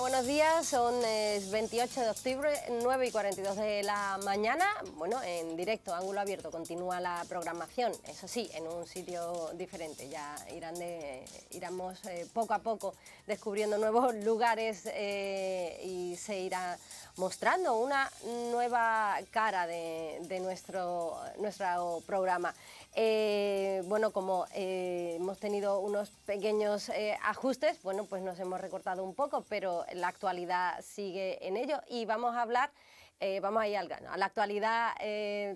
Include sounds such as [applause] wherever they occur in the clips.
buenos días. Son 28 eh, de octubre, 9 y 42 de la mañana. Bueno, en directo, ángulo abierto, continúa la programación. Eso sí, en un sitio diferente. Ya irán de, iremos eh, poco a poco descubriendo nuevos [laughs] lugares eh, y se irá mostrando una nueva cara de, nuestro programa. Eh, bueno, como eh, hemos tenido unos pequeños eh, ajustes, bueno, pues nos hemos recortado un poco, pero la actualidad sigue en ello y vamos a hablar, vamos a ir al gano, a la actualidad,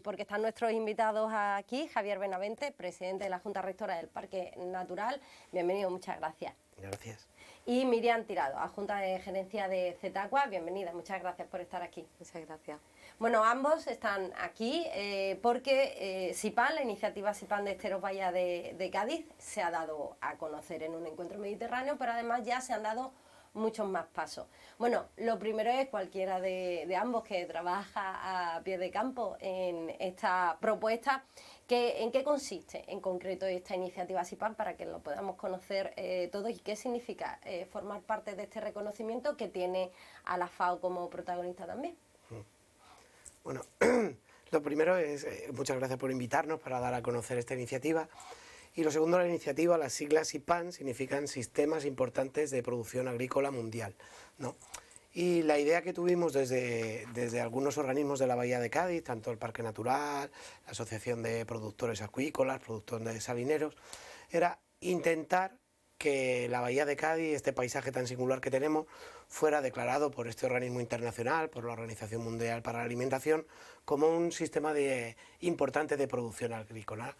porque están nuestros invitados aquí, Javier Benavente, presidente de la Junta Rectora del Parque Natural. Bienvenido, muchas gracias. Gracias. Y Miriam Tirado, adjunta de gerencia de Zetacua. Bienvenida, muchas gracias por estar aquí. Muchas gracias. Bueno, ambos están aquí eh, porque eh, SIPAN, la iniciativa SIPAN de Esteros de, Cádiz, se ha dado a conocer en un encuentro mediterráneo, pero además ya se han dado muchos más pasos. Bueno, lo primero es cualquiera de, ambos que trabaja a pie de campo en esta propuesta, ¿en qué consiste en concreto esta iniciativa SIPAN para que lo podamos conocer eh, todos y qué significa formar parte de este reconocimiento que tiene a la FAO como protagonista también? Bueno, [clears throat] lo primero es eh, muchas gracias por invitarnos para dar a conocer esta iniciativa. Y lo segundo, la iniciativa, las siglas IPAN significan Sistemas Importantes de Producción Agrícola Mundial. ¿no? Y la idea que tuvimos desde, desde algunos organismos de la Bahía de Cádiz, tanto el Parque Natural, la Asociación de Productores Acuícolas, Productores de Salineros, era intentar que la bahía de Cádiz, este paisaje tan singular que tenemos, fuera declarado por este organismo internacional, por la Organización Mundial para la Alimentación, como un sistema de, importante de producción agrícola,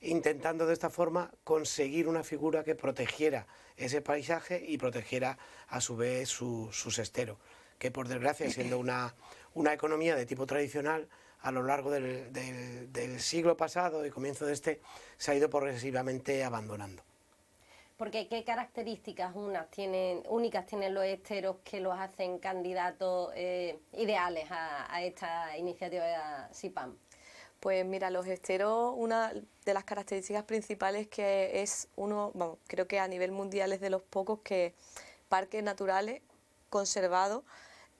intentando de esta forma conseguir una figura que protegiera ese paisaje y protegiera a su vez su, sus esteros, que por desgracia, siendo una, una economía de tipo tradicional, a lo largo del, del siglo pasado y comienzo de este, se ha ido progresivamente abandonando. Porque qué características unas tienen, únicas tienen los esteros que los hacen candidatos eh, ideales a, esta iniciativa de SIPAM. Pues mira, los esteros, una de las características principales que es uno, creo que a nivel mundial es de los pocos que parques naturales conservados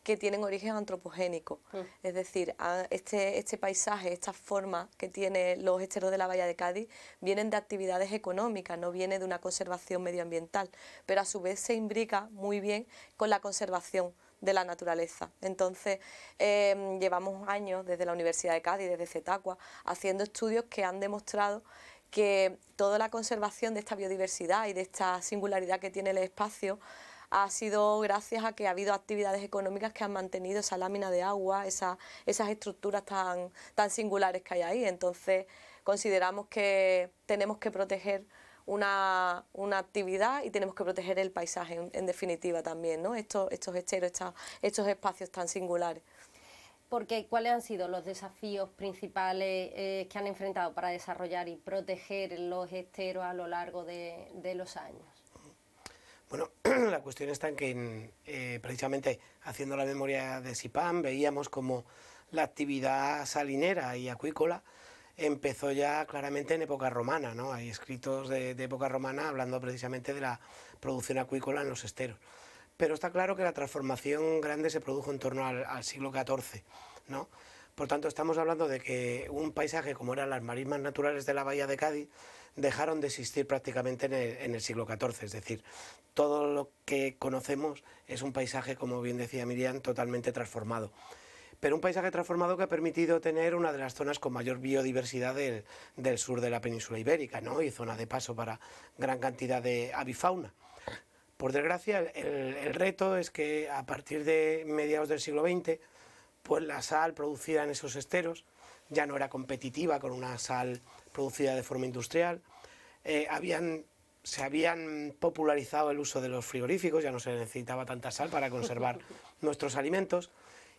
que tienen origen antropogénico. Mm. Es decir, este, este paisaje, esta forma... que tienen los esteros de la Bahía de Cádiz vienen de actividades económicas, no viene de una conservación medioambiental, pero a su vez se imbrica muy bien con la conservación de la naturaleza. Entonces, em, llevamos años desde la Universidad de Cádiz, desde CETACUA, haciendo estudios que han demostrado que toda la conservación de esta biodiversidad y de esta singularidad que tiene el espacio ha sido gracias a que ha habido actividades económicas que han mantenido esa lámina de agua, esas estructuras tan, singulares que hay ahí. Entonces, consideramos que tenemos que proteger una, actividad y tenemos que proteger el paisaje en, definitiva también, Estos, estos esteros, estos, espacios tan singulares. Porque, ¿cuáles han sido los desafíos principales eh, que han enfrentado para desarrollar y proteger los esteros a lo largo de los años? Bueno, [clears throat] la cuestión está en que mm, eh, precisamente haciendo la memoria de Sipán veíamos como la actividad salinera y acuícola empezó ya claramente en época romana, ¿no? Hay escritos de, época romana hablando precisamente de la producción acuícola en los esteros. Pero está claro que la transformación grande se produjo en torno al, siglo XIV, por tanto, estamos hablando de que un paisaje como eran las marismas naturales de la bahía de Cádiz dejaron de existir prácticamente en el, siglo XIV. Es decir, todo lo que conocemos es un paisaje, como bien decía Miriam, totalmente transformado pero un paisaje transformado que ha permitido tener una de las zonas con mayor biodiversidad del, sur de la península ibérica, ¿no? Y zona de paso para gran cantidad de avifauna. Por desgracia, el reto es que a partir de mediados del siglo XX pues la sal producida en esos esteros ya no era competitiva con una sal producida de forma industrial. Eh, se habían popularizado el uso de los frigoríficos, ya no se necesitaba tanta sal para conservar [laughs] nuestros alimentos.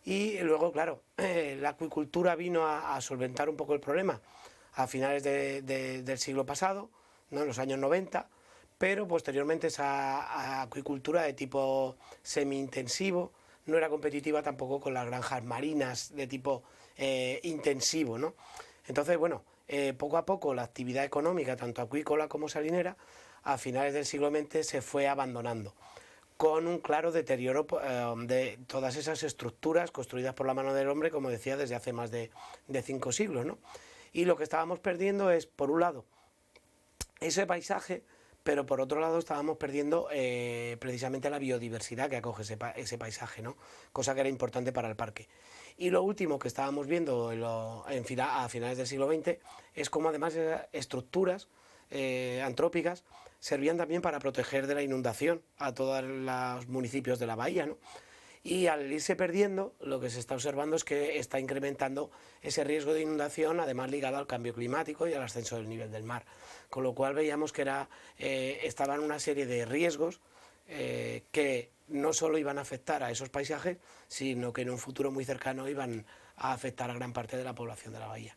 Y luego, claro, eh, la acuicultura vino a, solventar un poco el problema a finales del siglo pasado, ¿no? en los años 90, pero posteriormente esa acuicultura de tipo semi-intensivo, no era competitiva tampoco con las granjas marinas de tipo eh, intensivo, ¿no? Entonces, bueno, eh, poco a poco la actividad económica, tanto acuícola como salinera, a finales del siglo XX se fue abandonando, con un claro deterioro eh, de todas esas estructuras construidas por la mano del hombre, como decía, desde hace más de, de cinco siglos, ¿no? Y lo que estábamos perdiendo es, por un lado, ese paisaje pero por otro lado estábamos perdiendo eh, precisamente la biodiversidad que acoge ese, paisaje, ¿no? cosa que era importante para el parque. Y lo último que estábamos viendo a finales del siglo XX es cómo además esas estructuras eh, antrópicas servían también para proteger de la inundación a todos los municipios de la bahía. ¿no? y al irse perdiendo, lo que se está observando es que está incrementando ese riesgo de inundación, además ligado al cambio climático y al ascenso del nivel del mar. Con lo cual veíamos que era, eh, estaban una serie de riesgos eh, que no solo iban a afectar a esos paisajes, sino que en un futuro muy cercano iban a afectar a gran parte de la población de la bahía.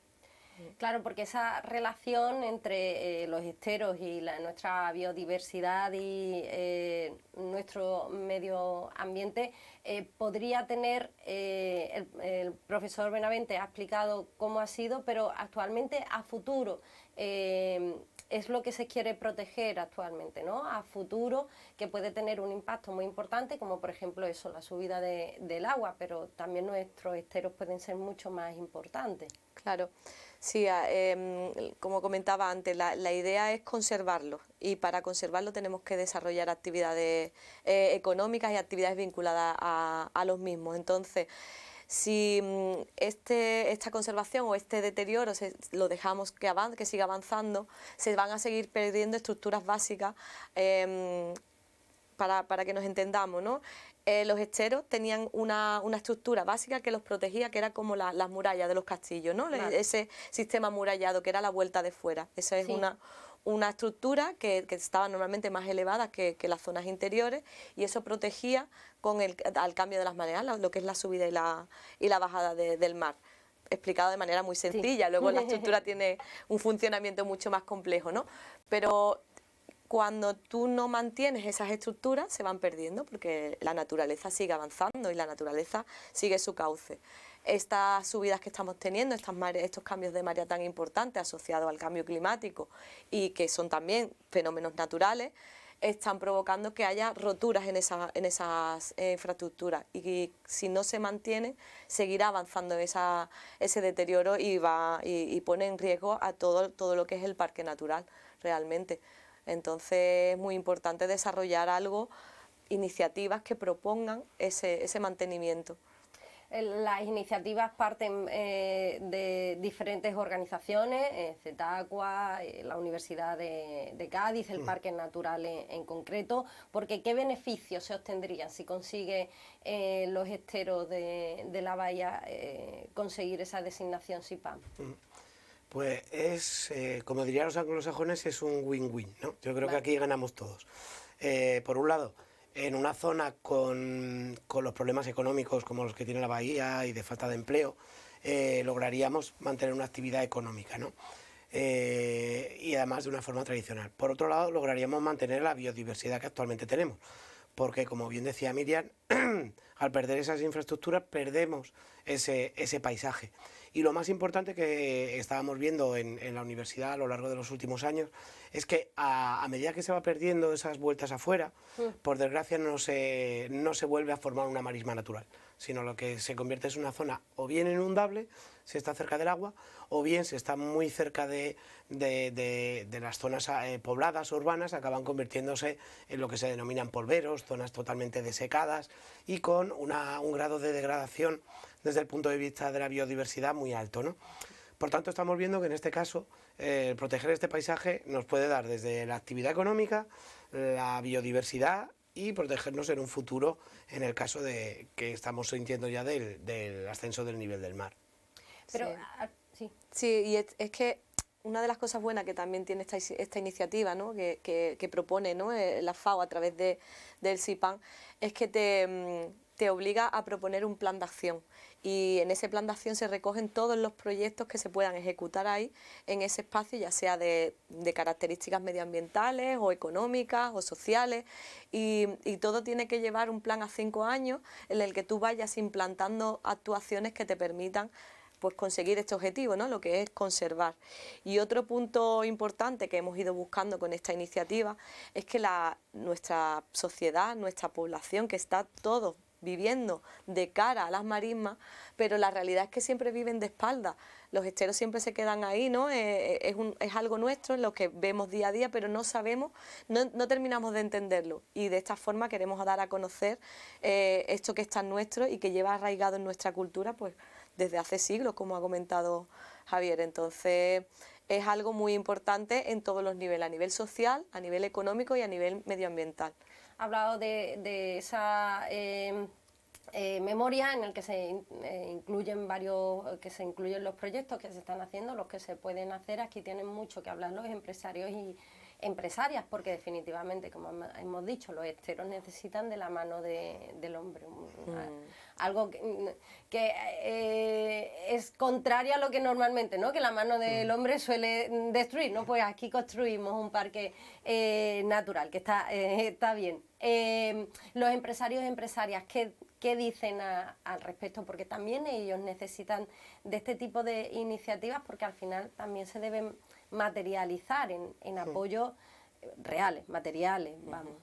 Claro, porque esa relación entre eh, los esteros y nuestra biodiversidad y eh, nuestro medio ambiente eh, podría tener, el, el, profesor Benavente ha explicado cómo ha sido, pero actualmente a futuro es lo que se quiere proteger actualmente, ¿no? A futuro, que puede tener un impacto muy importante, como por ejemplo eso, la subida de, del agua, pero también nuestros esteros pueden ser mucho más importantes. Claro. Sí, ah, em, como comentaba antes, la, la, idea es conservarlo y para conservarlo tenemos que desarrollar actividades eh, económicas y actividades vinculadas a, a los mismos. Entonces, si mm, este, esta conservación o este deterioro se, lo dejamos que, avance, que siga avanzando, se van a seguir perdiendo estructuras básicas em, para, para, que nos entendamos, ¿no? Eh, los esteros tenían una, estructura básica que los protegía, que era como las murallas de los castillos, ¿no? Ese sistema murallado que era la vuelta de fuera. Esa es una, una estructura que, estaba normalmente más elevada que, las zonas interiores y eso protegía con el, al cambio de las mareas, lo que es la subida y la, y la bajada del mar explicado de manera muy sencilla, luego la [laughs] estructura tiene un funcionamiento mucho más complejo, ¿no? Pero cuando tú no mantienes esas estructuras, se van perdiendo porque la naturaleza sigue avanzando y la naturaleza sigue su cauce. Estas subidas que estamos teniendo, estos cambios de marea tan importantes asociados al cambio climático y que son también fenómenos naturales, están provocando que haya roturas en, esas infraestructuras y si no se mantiene seguirá avanzando esa, ese deterioro y, va, pone en riesgo a todo lo que es el parque natural realmente. Entonces es muy importante desarrollar algo, iniciativas que propongan ese, mantenimiento las iniciativas parten eh, de diferentes organizaciones, eh, CETACUA, eh, la Universidad de, Cádiz, el mm. Parque Natural en, concreto, porque ¿qué beneficios se obtendrían si consigue eh, los esteros de, la bahía conseguir esa designación SIPAM? Mm. Pues es, eh, como dirían los anglosajones, es un win-win, ¿no? Yo creo que aquí ganamos todos. Eh, por un lado, en una zona con, los problemas económicos como los que tiene la bahía y de falta de empleo, eh, lograríamos mantener una actividad económica, ¿no? y además de una forma tradicional. Por otro lado, lograríamos mantener la biodiversidad que actualmente tenemos, porque como bien decía Miriam, [clears throat] al perder esas infraestructuras perdemos ese paisaje. Y lo más importante que estábamos viendo en, la universidad a lo largo de los últimos años es que a, medida que se va perdiendo esas vueltas afuera, mm. por desgracia no se, no se vuelve a formar una marisma natural, sino lo que se convierte es una zona o bien inundable, si está cerca del agua, o bien si está muy cerca de, las zonas eh, pobladas, urbanas, acaban convirtiéndose en lo que se denominan polveros, zonas totalmente desecadas y con una, un grado de degradación desde el punto de vista de la biodiversidad muy alto. ¿no? Por tanto, estamos viendo que en este caso eh, proteger este paisaje nos puede dar desde la actividad económica, la biodiversidad y protegernos en un futuro en el caso de que estamos sintiendo ya del ascenso del nivel del mar. Pero, sí, ah, y es, que una de las cosas buenas que también tiene esta, iniciativa que, propone eh, la FAO a través de, del SIPAN es que mm, te, obliga a proponer un plan de acción y en ese plan de acción se recogen todos los proyectos que se puedan ejecutar ahí en ese espacio, ya sea de, características medioambientales o económicas o sociales y, y, todo tiene que llevar un plan a cinco años en el que tú vayas implantando actuaciones que te permitan pues conseguir este objetivo, ¿no? lo que es conservar. Y otro punto importante que hemos ido buscando con esta iniciativa es que la, nuestra sociedad, nuestra población, que está todo viviendo de cara a las marismas, pero la realidad es que siempre viven de espalda. Los esteros siempre se quedan ahí, ¿no? Eh, eh, es, algo nuestro, es lo que vemos día a día, pero no sabemos, no, terminamos de entenderlo. Y de esta forma queremos dar a conocer eh, esto que está nuestro y que lleva arraigado en nuestra cultura, pues desde hace siglos, como ha comentado Javier. Entonces, es algo muy importante en todos los niveles, a nivel social, a nivel económico y a nivel medioambiental. Ha hablado de, esa em, eh, memoria en el que se eh, incluyen varios, que se incluyen los proyectos que se están haciendo, los que se pueden hacer. Aquí tienen mucho que hablar los empresarios y empresarias, porque definitivamente, como hemos dicho, los esteros necesitan de la mano de, del hombre. Mm. Algo que, eh, es contrario a lo que normalmente, ¿no? Que la mano del hombre suele destruir, ¿no? Pues aquí construimos un parque eh, natural, que está, eh, está bien. los empresarios y empresarias, que qué dicen al respecto, porque también ellos necesitan de este tipo de iniciativas, porque al final también se deben materializar en, apoyo apoyos eh, reales, materiales, vamos.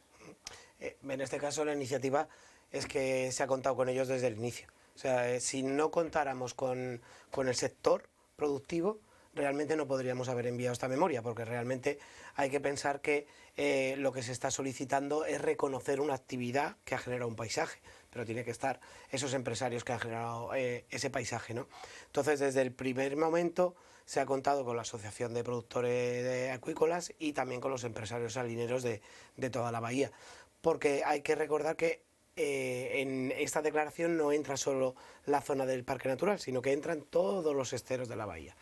Eh, en este caso la iniciativa es que se ha contado con ellos desde el inicio. O sea, eh, si no contáramos con, con el sector productivo, realmente no podríamos haber enviado esta memoria, porque realmente hay que pensar que lo que se está solicitando es reconocer una actividad que ha generado un paisaje, pero tiene que estar esos empresarios que han generado ese paisaje. ¿no? Entonces, desde el primer momento se ha contado con la Asociación de Productores de Acuícolas y también con los empresarios salineros de, toda la bahía. Porque hay que recordar que eh, en esta declaración no entra solo la zona del parque natural, sino que entran todos los esteros de la bahía.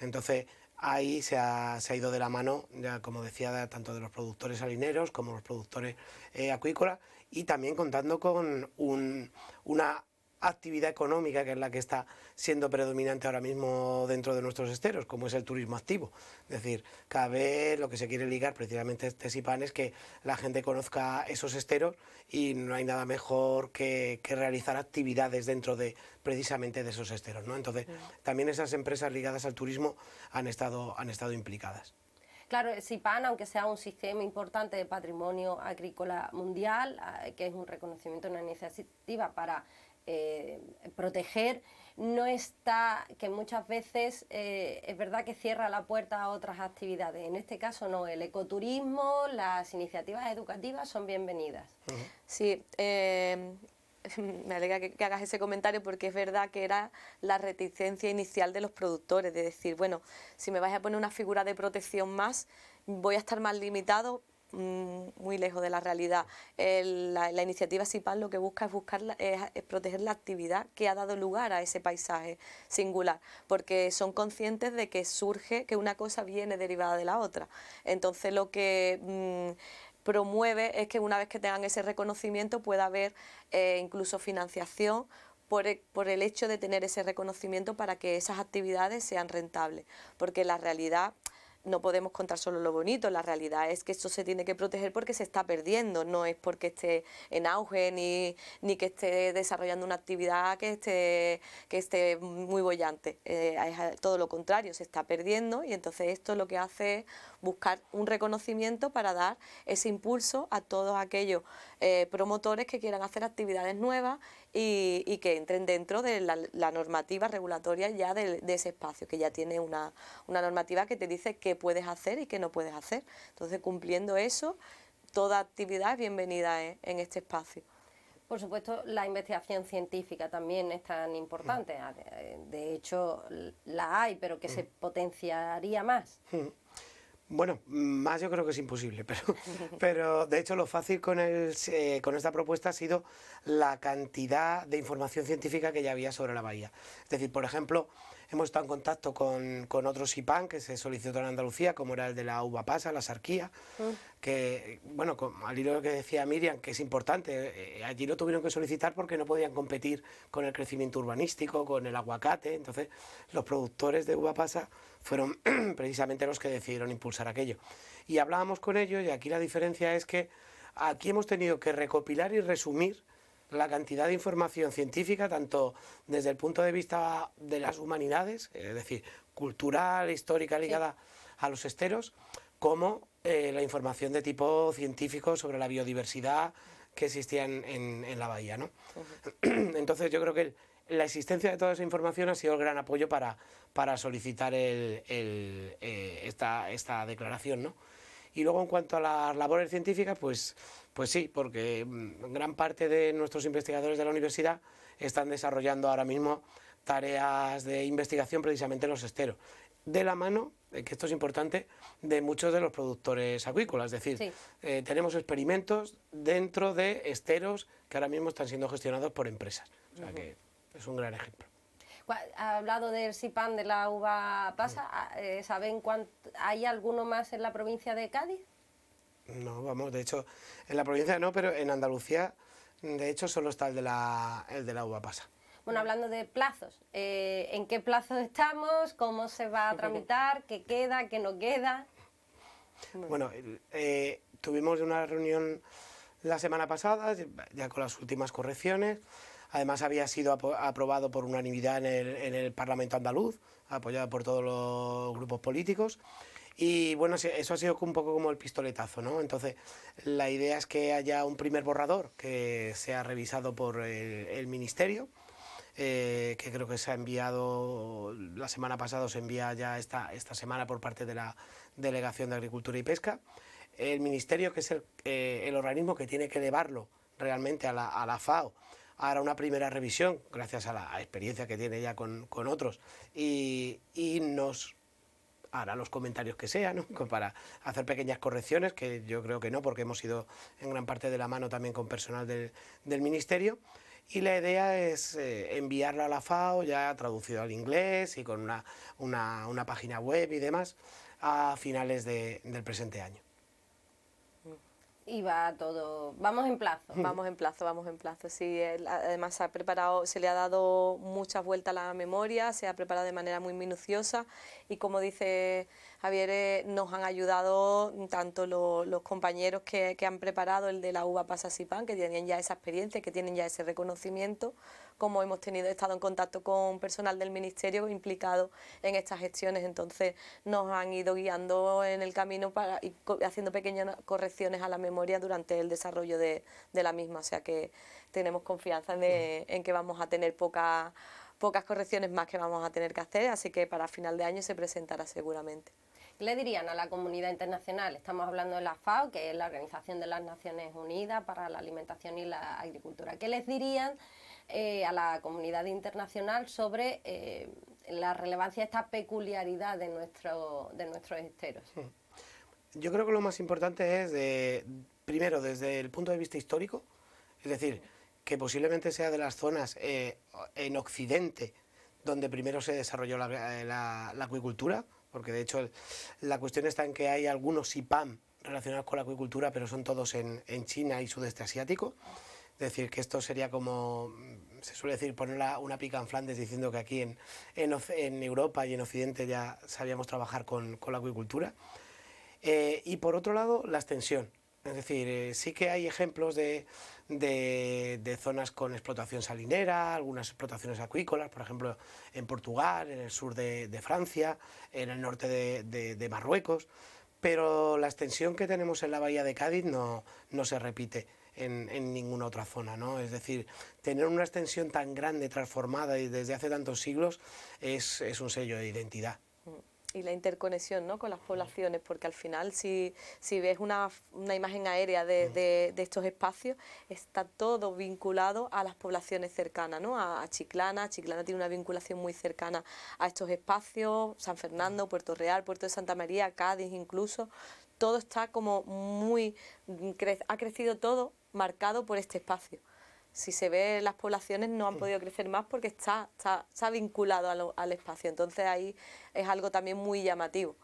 Entonces, ahí se ha, ido de la mano, ya como decía, tanto de los productores salineros como los productores eh, acuícolas y también contando con una actividad económica que es la que está siendo predominante ahora mismo dentro de nuestros esteros, como es el turismo activo. Es decir, cada vez lo que se quiere ligar precisamente este SIPAN es que la gente conozca esos esteros y no hay nada mejor que, realizar actividades dentro de precisamente de esos esteros. ¿no? Entonces, también esas empresas ligadas al turismo han estado, han estado implicadas. Claro, el SIPAN, aunque sea un sistema importante de patrimonio agrícola mundial, ah, que es un reconocimiento, una iniciativa para eh, proteger no está, que muchas veces eh, es verdad que cierra la puerta a otras actividades. En este caso no, el ecoturismo, las iniciativas educativas son bienvenidas. Sí, eh, [laughs] me alegra que, que, hagas ese comentario porque es verdad que era la reticencia inicial de los productores, de decir, bueno, si me vais a poner una figura de protección más, voy a estar más limitado Mm, muy lejos de la realidad. la, iniciativa CIPAL lo que busca es, buscar es, proteger la actividad que ha dado lugar a ese paisaje singular, porque son conscientes de que surge, que una cosa viene derivada de la otra. Entonces lo que... Mm, promueve es que una vez que tengan ese reconocimiento pueda haber eh, incluso financiación por e, por el hecho de tener ese reconocimiento para que esas actividades sean rentables, porque la realidad no podemos contar solo lo bonito, la realidad es que esto se tiene que proteger porque se está perdiendo, no es porque esté en auge ni, que esté desarrollando una actividad que esté, que esté muy bollante, eh, es todo lo contrario, se está perdiendo y entonces esto lo que hace buscar un reconocimiento para dar ese impulso a todos aquellos eh, promotores que quieran hacer actividades nuevas y, que entren dentro de la, normativa regulatoria ya de, ese espacio, que ya tiene una, normativa que te dice qué puedes hacer y qué no puedes hacer. Entonces, cumpliendo eso, toda actividad es bienvenida eh, en este espacio. Por supuesto, la investigación científica también es tan importante. Mm. Eh, de hecho, la hay, pero que se mm. potenciaría más. Mm. Bueno, más yo creo que es imposible, pero, [laughs] pero de hecho lo fácil con, el, eh, con esta propuesta ha sido la cantidad de información científica que ya había sobre la bahía. Es decir, por ejemplo, Hemos estado en contacto con, otros IPAN que se solicitó en Andalucía, como era el de la uva pasa, la sarquía, mm. que, bueno, al hilo que decía Miriam, que es importante, eh, allí lo tuvieron que solicitar porque no podían competir con el crecimiento urbanístico, con el aguacate, entonces los productores de uva pasa fueron [clears throat] precisamente los que decidieron impulsar aquello. Y hablábamos con ellos y aquí la diferencia es que aquí hemos tenido que recopilar y resumir la cantidad de información científica, tanto desde el punto de vista de las humanidades, es decir, cultural, histórica, ligada a los esteros, como eh, la información de tipo científico sobre la biodiversidad que existía en, la bahía. ¿no? [clears throat] Entonces yo creo que la existencia de toda esa información ha sido el gran apoyo para, solicitar el, eh, esta, esta, declaración. ¿no? Y luego en cuanto a las labores científicas, pues, pues sí, porque mm, gran parte de nuestros investigadores de la universidad están desarrollando ahora mismo tareas de investigación precisamente en los esteros, de la mano, eh, que esto es importante, de muchos de los productores agrícolas, Es decir, eh, tenemos experimentos dentro de esteros que ahora mismo están siendo gestionados por empresas. O sea que es un gran ejemplo. Ha hablado del Sipan de la uva pasa. Mm. Ah, eh, ¿Saben cuánto, hay alguno más en la provincia de Cádiz? No, vamos, de hecho, en la provincia no, pero en Andalucía, de hecho, solo está el de la, el de la uva pasa. Bueno, hablando de plazos, eh, ¿en qué plazo estamos? ¿Cómo se va a tramitar? ¿Qué queda? ¿Qué no queda? Bueno, eh, tuvimos una reunión la semana pasada, ya con las últimas correcciones. Además, había sido aprobado por unanimidad en el, Parlamento andaluz, apoyado por todos los grupos políticos. Y bueno, eso ha sido un poco como el pistoletazo, ¿no? Entonces, la idea es que haya un primer borrador que sea revisado por el, Ministerio, eh, que creo que se ha enviado, la semana pasada se envía ya esta, semana por parte de la Delegación de Agricultura y Pesca. El Ministerio, que es el, eh, organismo que tiene que elevarlo realmente a la FAO, hará una primera revisión, gracias a la experiencia que tiene ya con, otros, y, nos hará los comentarios que sean, [laughs] para hacer pequeñas correcciones, que yo creo que no, porque hemos ido en gran parte de la mano también con personal del, ministerio. Y la idea es eh, enviarlo a la FAO, ya traducido al inglés y con una, página web y demás, a finales del presente año. Y va todo, vamos en plazo. Mm. Vamos en plazo, vamos en plazo. Sí, además ha preparado, se le ha dado muchas vueltas a la memoria, se ha preparado de manera muy minuciosa y como dice Javier, eh, nos han ayudado tanto los compañeros que, han preparado el de la uva pan que tienen ya esa experiencia, que tienen ya ese reconocimiento, como hemos tenido, estado en contacto con personal del Ministerio implicado en estas gestiones. Entonces, nos han ido guiando en el camino y haciendo pequeñas correcciones a la memoria durante el desarrollo de, la misma. O sea que tenemos confianza en, que vamos a tener pocas correcciones más que vamos a tener que hacer, así que para final de año se presentará seguramente. ¿Qué le dirían a la comunidad internacional? Estamos hablando de la FAO, que es la Organización de las Naciones Unidas para la Alimentación y la Agricultura. ¿Qué les dirían eh, a la comunidad internacional sobre eh, la relevancia de esta peculiaridad de, de nuestros esteros? Hmm. Yo creo que lo más importante es, primero, desde el punto de vista histórico, es decir, que posiblemente sea de las zonas eh, en Occidente donde primero se desarrolló la acuicultura, porque de hecho la cuestión está en que hay algunos IPAM relacionados con la acuicultura, pero son todos en, China y sudeste asiático. Es decir, que esto sería como, mm, se suele decir, poner una pica en Flandes diciendo que aquí en, en, Europa y en Occidente ya sabíamos trabajar con, la acuicultura. Eh, y por otro lado, la extensión. Es decir, eh, sí que hay ejemplos de, zonas con explotación salinera, algunas explotaciones acuícolas, por ejemplo, en Portugal, en el sur de, Francia, en el norte de Marruecos, pero la extensión que tenemos en la bahía de Cádiz no, se repite. En, ninguna otra zona, Es decir, tener una extensión tan grande, transformada y desde hace tantos siglos es un sello de identidad y la interconexión ¿no? con las poblaciones, porque al final si, si ves una, una imagen aérea de, de, estos espacios, está todo vinculado a las poblaciones cercanas, ¿no? a, Chiclana, Chiclana tiene una vinculación muy cercana a estos espacios, San Fernando, Puerto Real, Puerto de Santa María, Cádiz incluso, todo está como muy, mm, ha crecido todo marcado por este espacio si se ve las poblaciones no han podido crecer más porque está, está, está vinculado al, espacio. Entonces ahí es algo también muy llamativo.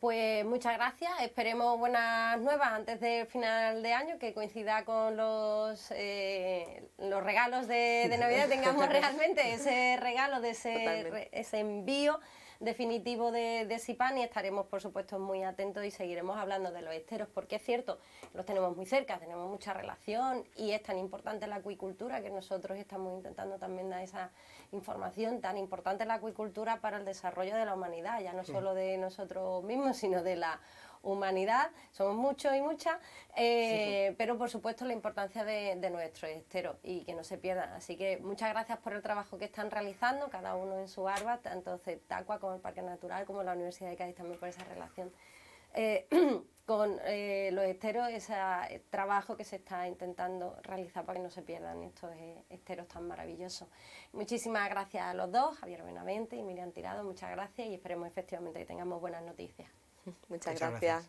Pues muchas gracias, esperemos buenas nuevas antes del final de año, que coincida con los, eh, los regalos de, de Navidad, tengamos [laughs] realmente ese regalo de ese, ese envío definitivo de, de y estaremos, por supuesto, muy atentos y seguiremos hablando de los esteros, porque es cierto, los tenemos muy cerca, tenemos mucha relación y es tan importante la acuicultura que nosotros estamos intentando también dar esa información tan importante la acuicultura para el desarrollo de la humanidad, ya no solo de nosotros mismos, sino de la humanidad, somos muchos y muchas, eh, pero por supuesto la importancia de, nuestros nuestro y que no se pierdan. Así que muchas gracias por el trabajo que están realizando, cada uno en su barba tanto Tacua como el Parque Natural, como la Universidad de Cádiz también por esa relación. Eh, [clears throat] con eh, los esteros, ese trabajo que se está intentando realizar para que no se pierdan estos esteros tan maravillosos. Muchísimas gracias a los dos, Javier Benavente y Miriam Tirado, muchas gracias y esperemos efectivamente que tengamos buenas noticias. Muchas, gracias.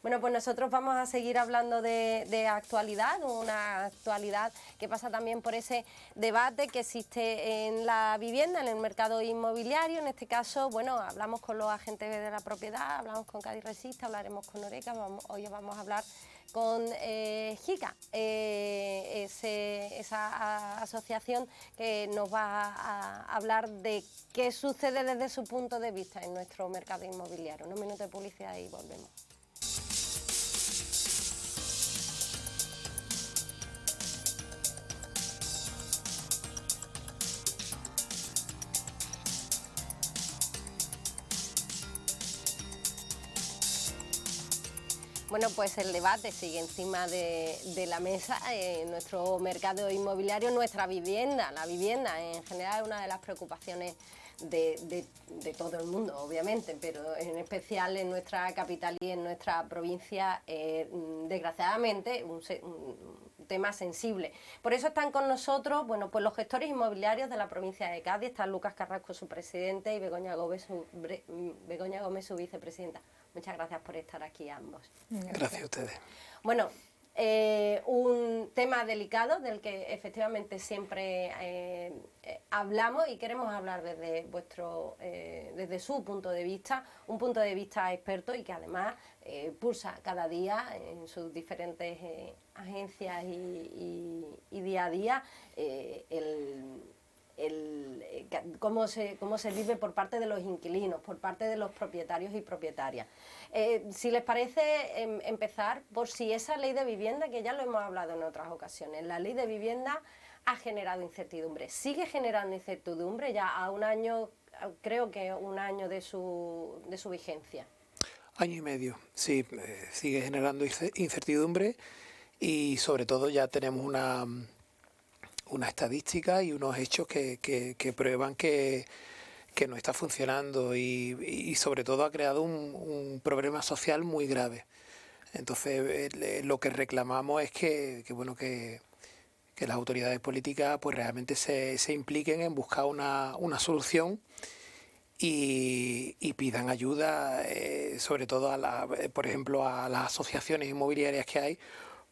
Bueno, pues nosotros vamos a seguir hablando de, actualidad, una actualidad que pasa también por ese debate que existe en la vivienda, en el mercado inmobiliario. En este caso, bueno, hablamos con los agentes de la propiedad, hablamos con Cádiz Resista, hablaremos con Oreca, vamos, hoy vamos a hablar con eh, JICA, eh, esa asociación que nos va a, hablar de qué sucede desde su punto de vista en nuestro mercado inmobiliario. Unos minuto de publicidad y volvemos. Bueno, pues el debate sigue encima de, la mesa. Eh, nuestro mercado inmobiliario, nuestra vivienda, la vivienda en general es una de las preocupaciones de, todo el mundo, obviamente, pero en especial en nuestra capital y en nuestra provincia, eh, desgraciadamente, un, tema sensible. Por eso están con nosotros, bueno, pues los gestores inmobiliarios de la provincia de Cádiz, están Lucas Carrasco, su presidente, y Begoña Gómez, Begoña Gómez, su vicepresidenta. Muchas gracias por estar aquí ambos. Gracias, a ustedes. Bueno, eh, un tema delicado del que efectivamente siempre eh, eh, hablamos y queremos hablar desde vuestro desde su punto de vista un punto de vista experto y que además pulsa cada día en sus diferentes agencias y, y, y, día a día el el, eh, cómo, se, cómo se vive por parte de los inquilinos, por parte de los propietarios y propietarias. Eh, si les parece em, empezar por si esa ley de vivienda, que ya lo hemos hablado en otras ocasiones, la ley de vivienda ha generado incertidumbre, sigue generando incertidumbre ya a un año, creo que un año de su, de su vigencia. Año y medio, sí, eh, sigue generando incertidumbre y sobre todo ya tenemos una una estadística y unos hechos que, prueban que, no está funcionando y, sobre todo ha creado un, problema social muy grave. Entonces eh, lo que reclamamos es que, bueno que, las autoridades políticas pues realmente se, impliquen en buscar una, solución y, pidan ayuda eh, sobre todo a la, eh, por ejemplo a las asociaciones inmobiliarias que hay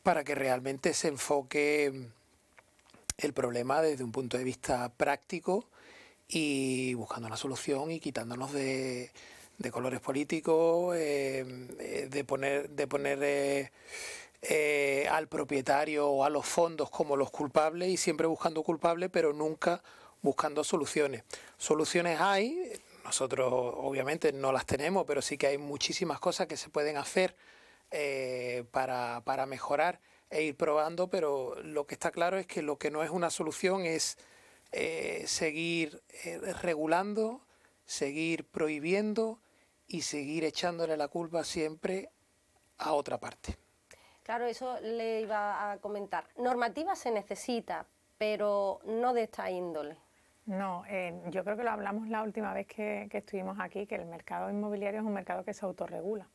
para que realmente se enfoque el problema desde un punto de vista práctico y buscando una solución y quitándonos de, colores políticos, eh, eh, de poner, de poner eh, al propietario o a los fondos como los culpables y siempre buscando culpables, pero nunca buscando soluciones. Soluciones hay, nosotros obviamente no las tenemos, pero sí que hay muchísimas cosas que se pueden hacer para, para mejorar e ir probando, pero lo que está claro es que lo que no es una solución es eh, seguir eh, regulando, seguir prohibiendo y seguir echándole la culpa siempre a otra parte. Claro, eso le iba a comentar. Normativa se necesita, pero no de esta índole. No, eh, yo creo que lo hablamos la última vez que, que estuvimos aquí, que el mercado inmobiliario es un mercado que se autorregula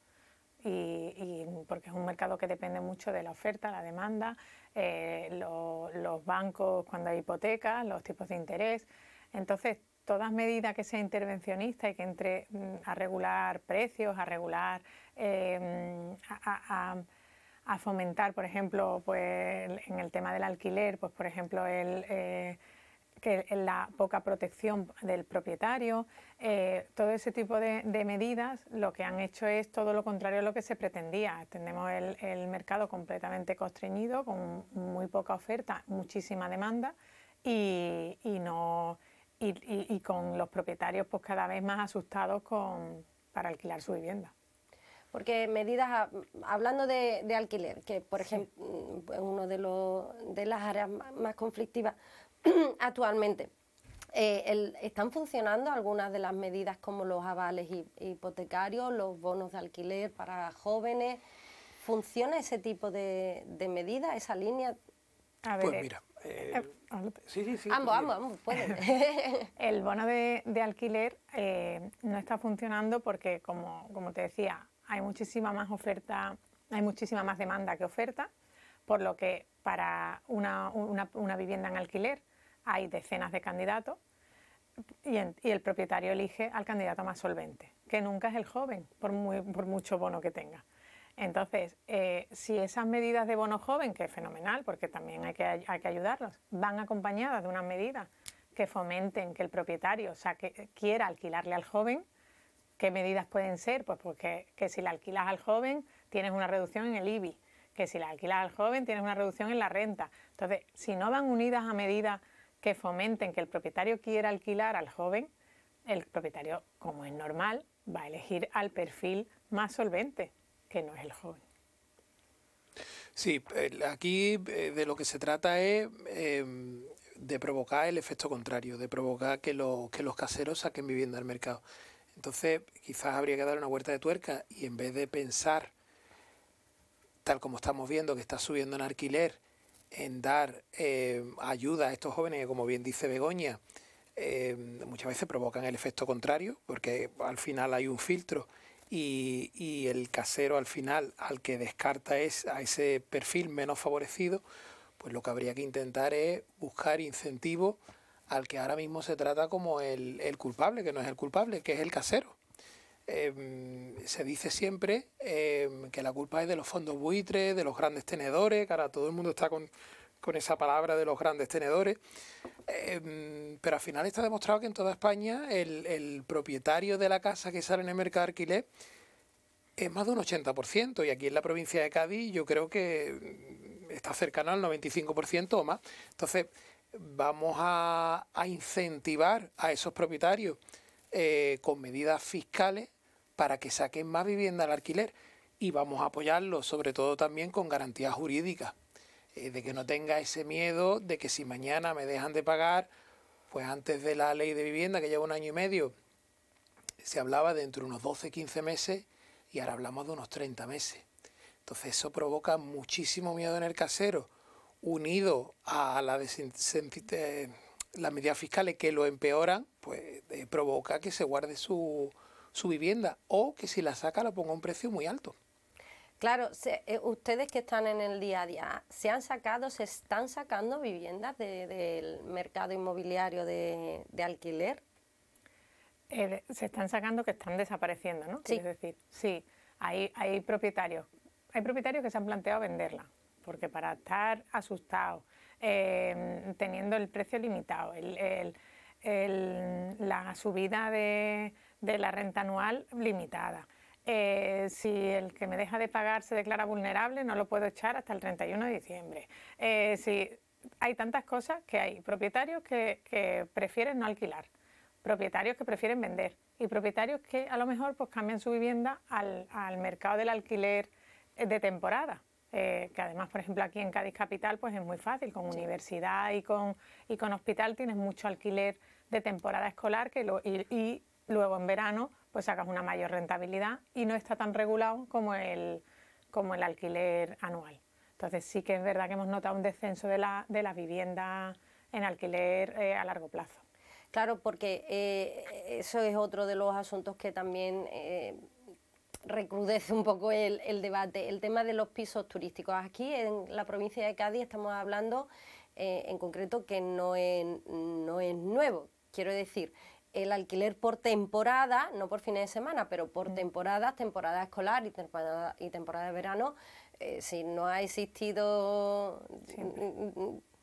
y, porque es un mercado que depende mucho de la oferta, la demanda, eh, los bancos cuando hay hipotecas, los tipos de interés. Entonces, todas medidas que sea intervencionista y que entre mm, a regular precios, a regular, em, a, fomentar, por ejemplo, pues en el tema del alquiler, pues por ejemplo el... Eh, que la poca protección del propietario, eh, todo ese tipo de, medidas lo que han hecho es todo lo contrario a lo que se pretendía. Tenemos el, mercado completamente constreñido, con muy poca oferta, muchísima demanda y, no, y, con los propietarios pues cada vez más asustados con, para alquilar su vivienda. Porque medidas, ah, hablando de, alquiler, que por ejemplo mm, es una de, de las áreas más conflictivas, [clears throat] actualmente. Eh, ¿Están funcionando algunas de las medidas como los avales hipotecarios, los bonos de alquiler para jóvenes? ¿Funciona ese tipo de, medida, esa línea? pues mira, eh, eh, ambos, ambos, [laughs] [laughs] el bono de, alquiler no está funcionando porque, como, te decía, hay muchísima más oferta, hay muchísima más demanda que oferta, por lo que para una vivienda en alquiler hay decenas de candidatos y, el propietario elige al candidato más solvente, que nunca es el joven, por, mucho bono que tenga. Entonces, eh, si esas medidas de bono joven, que es fenomenal, porque también hay que, hay ayudarlos, van acompañadas de unas medidas que fomenten que el propietario o sea, que quiera alquilarle al joven, ¿qué medidas pueden ser? Pues porque que si la alquilas al joven tienes una reducción en el IBI, que si la alquilas al joven tienes una reducción en la renta. Entonces, si no van unidas a medidas que fomenten que el propietario quiera alquilar al joven, el propietario, como es normal, va a elegir al perfil más solvente, que no es el joven. Sí, aquí eh, de lo que se trata es em, de provocar el efecto contrario, de provocar que, que los caseros saquen vivienda al mercado. Entonces, quizás habría que dar una vuelta de tuerca y en vez de pensar, tal como estamos viendo, que está subiendo en alquiler, en dar eh, ayuda a estos jóvenes que, como bien dice Begoña, eh, muchas veces provocan el efecto contrario, porque al final hay un filtro y, el casero al final al que descarta es a ese perfil menos favorecido, pues lo que habría que intentar es buscar incentivos al que ahora mismo se trata como el culpable, que no es el culpable, que es el casero. Em, se dice siempre em, que la culpa es de los fondos buitres, de los grandes tenedores, que ahora todo el mundo está con, esa palabra de los grandes tenedores, em, pero al final está demostrado que en toda España el, propietario de la casa que sale en el mercado de alquiler es más de un 80%, y aquí en la provincia de Cádiz yo creo que está cercano al 95% o más. Entonces, vamos a, a incentivar a esos propietarios eh, con medidas fiscales para que saquen más vivienda al alquiler y vamos a apoyarlo sobre todo también con garantías jurídicas, eh, de que no tenga ese miedo de que si mañana me dejan de pagar, pues antes de la ley de vivienda que lleva un año y medio, se hablaba de entre unos 12, 15 meses y ahora hablamos de unos 30 meses. Entonces eso provoca muchísimo miedo en el casero, unido a la desincentivación. Eh, las medidas fiscales que lo empeoran, pues eh, provoca que se guarde su, su vivienda o que si la saca la ponga a un precio muy alto. Claro, eh, ustedes que están en el día a día, ¿se han sacado, se están sacando viviendas del mercado inmobiliario de, alquiler? Eh, se están sacando que están desapareciendo, ¿no? Sí. Es decir, sí, hay, hay propietarios. Hay propietarios que se han planteado venderla, porque para estar asustados eh, teniendo el precio limitado. la subida de, la renta anual limitada. Eh, si el que me deja de pagar se declara vulnerable, no lo puedo echar hasta el 31 de diciembre. Eh, hay tantas cosas que hay propietarios que, prefieren no alquilar, propietarios que prefieren vender y propietarios que a lo mejor pues cambian su vivienda al mercado del alquiler de temporada eh, que además, por ejemplo, aquí en Cádiz Capital, pues es muy fácil, con universidad y con, con hospital tienes mucho alquiler de temporada escolar que lo, y, luego en verano pues sacas una mayor rentabilidad y no está tan regulado como el, como el alquiler anual. Entonces sí que es verdad que hemos notado un descenso de la, de vivienda en alquiler eh, a largo plazo. Claro, porque eh, eso es otro de los asuntos que también recrudece un poco el, debate, el tema de los pisos turísticos. Aquí en la provincia de Cádiz estamos hablando eh, en concreto que no es, nuevo. Quiero decir, el alquiler por temporada, no por fines de semana, pero por mm. temporada, temporada escolar y temporada, y temporada de verano, eh, si no ha existido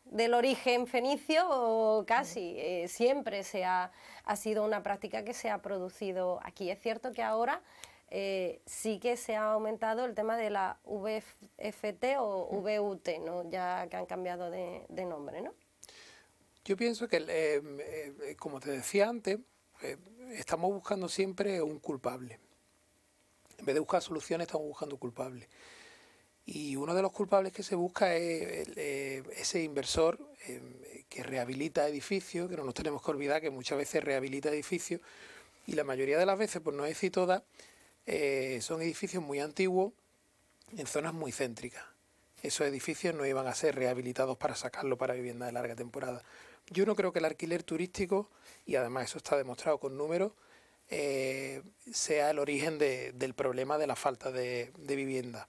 del origen fenicio o casi, mm. eh, siempre se ha, ha, sido una práctica que se ha producido aquí. Es cierto que ahora eh, sí que se ha aumentado el tema de la VFT o VUT, ya que han cambiado de, nombre. ¿no? Yo pienso que, eh, eh, como te decía antes, estamos buscando siempre un culpable. En vez de buscar soluciones, estamos buscando culpables. Y uno de los culpables que se busca es ese inversor que rehabilita edificios, que no nos tenemos que olvidar que muchas veces rehabilita edificios, y la mayoría de las veces, pues no decir todas, eh, son edificios muy antiguos en zonas muy céntricas. Esos edificios no iban a ser rehabilitados para sacarlo para vivienda de larga temporada. Yo no creo que el alquiler turístico, y además eso está demostrado con números, eh, sea el origen del problema de la falta de, vivienda.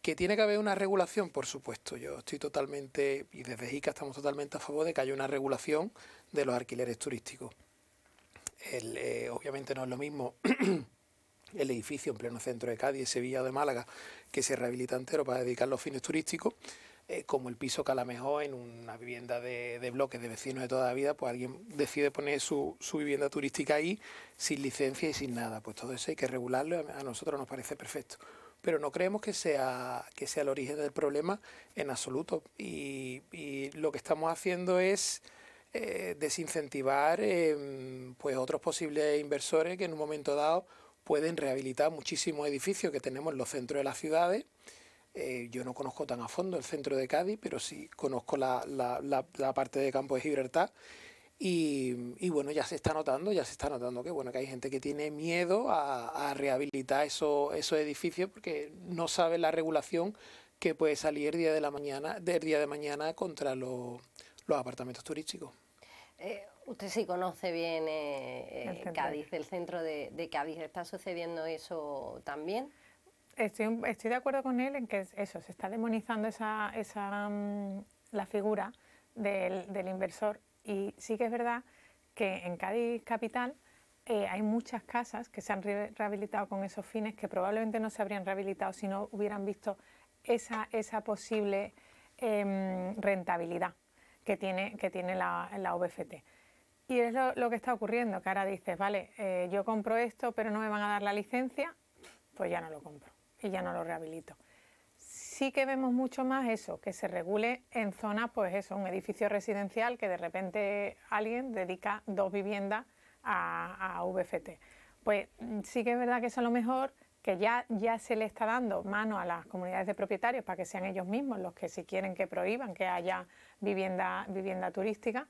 Que tiene que haber una regulación, por supuesto. Yo estoy totalmente, y desde Ica estamos totalmente a favor de que haya una regulación de los alquileres turísticos. Eh, obviamente no es lo mismo el edificio en pleno centro de Cádiz, Sevilla o de Málaga, que se rehabilita entero para dedicar los fines turísticos, eh, como el piso que a lo mejor en una vivienda de, bloques de vecinos de toda la vida, pues alguien decide poner su, vivienda turística ahí sin licencia y sin nada. Pues todo eso hay que regularlo, a nosotros nos parece perfecto. Pero no creemos que sea, que sea el origen del problema en absoluto. Y, lo que estamos haciendo es... Eh, desincentivar em, pues otros posibles inversores que en un momento dado pueden rehabilitar muchísimos edificios que tenemos en los centros de las ciudades. Eh, yo no conozco tan a fondo el centro de Cádiz, pero sí conozco la, parte de Campo de Gibraltar. Y, bueno, ya se está notando, ya se está notando que bueno, que hay gente que tiene miedo a, rehabilitar esos edificios porque no sabe la regulación que puede salir día de la mañana, del día de mañana contra los, apartamentos turísticos. Eh, Usted sí conoce bien eh, eh, Cádiz, el centro de, Cádiz. ¿Está sucediendo eso también? Estoy, de acuerdo con él en que eso, se está demonizando esa, mm, la figura del, inversor. Y sí que es verdad que en Cádiz Capital eh, hay muchas casas que se han rehabilitado con esos fines que probablemente no se habrían rehabilitado si no hubieran visto esa, posible em, rentabilidad que tiene, que tiene la, la y es lo, que está ocurriendo, que ahora dices, vale, eh, yo compro esto, pero no me van a dar la licencia, pues ya no lo compro y ya no lo rehabilito. Sí que vemos mucho más eso, que se regule en zonas, pues eso, un edificio residencial que de repente alguien dedica dos viviendas a, VFT. Pues mm, sí que es verdad que eso a lo mejor que ya, se le está dando mano a las comunidades de propietarios para que sean ellos mismos los que si quieren que prohíban que haya vivienda turística,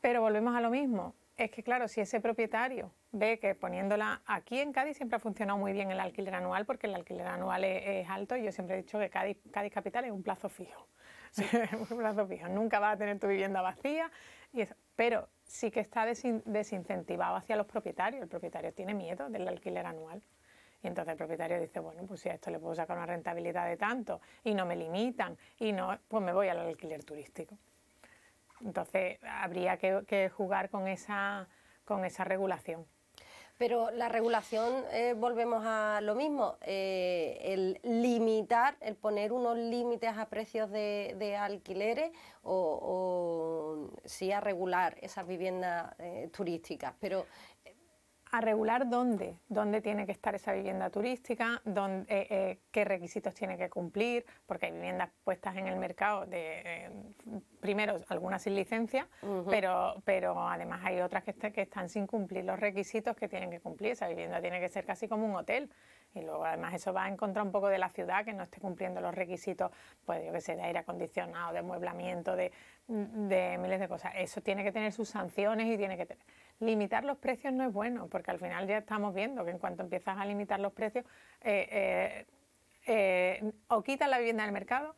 pero volvemos a lo mismo. Es que claro, si ese propietario ve que poniéndola aquí en Cádiz siempre ha funcionado muy bien el alquiler anual porque el alquiler anual es, alto y yo siempre he dicho que Cádiz, Capital es un plazo fijo. [laughs] un plazo fijo. Nunca vas a tener tu vivienda vacía. Y Pero sí que está desincentivado hacia los propietarios. El propietario tiene miedo del alquiler anual. Y entonces el propietario dice, bueno, pues si a esto le puedo sacar una rentabilidad de tanto y no me limitan y no, pues me voy al alquiler turístico. Entonces habría que, jugar con esa, con esa regulación. Pero la regulación, eh, volvemos a lo mismo, eh, el limitar, el poner unos límites a precios de, alquileres o, sí a regular esas viviendas eh, turísticas. Pero a regular dónde, dónde tiene que estar esa vivienda turística, eh, eh, qué requisitos tiene que cumplir, porque hay viviendas puestas en el mercado de eh, primero algunas sin licencia, pero, pero además hay otras que, están sin cumplir los requisitos que tienen que cumplir. Esa vivienda tiene que ser casi como un hotel. Y luego además eso va en contra un poco de la ciudad que no esté cumpliendo los requisitos, pues que sé, de aire acondicionado, de amueblamiento, de miles de cosas. Eso tiene que tener sus sanciones y tiene que tener limitar los precios no es bueno, porque al final ya estamos viendo que en cuanto empiezas a limitar los precios, eh, eh, eh, o quitas la vivienda del mercado,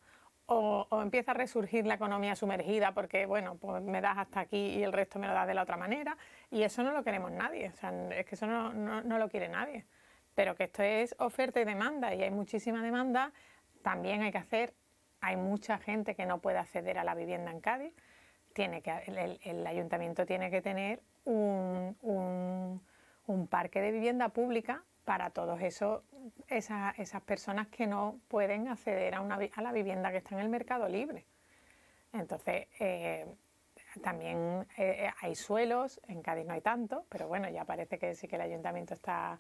o, empieza a resurgir la economía sumergida porque, bueno, pues me das hasta aquí y el resto me lo das de la otra manera. Y eso no lo queremos nadie, es que eso no lo quiere nadie. Pero que esto es oferta y demanda y hay muchísima demanda, también hay que hacer, hay mucha gente que no puede acceder a la vivienda en Cádiz tiene que, el, ayuntamiento tiene que tener un, parque de vivienda pública para todas esas, esas personas que no pueden acceder a, una, a la vivienda que está en el mercado libre. Entonces, eh, también eh, eh, hay suelos, en Cádiz no hay tanto, pero bueno, ya parece que sí que el ayuntamiento está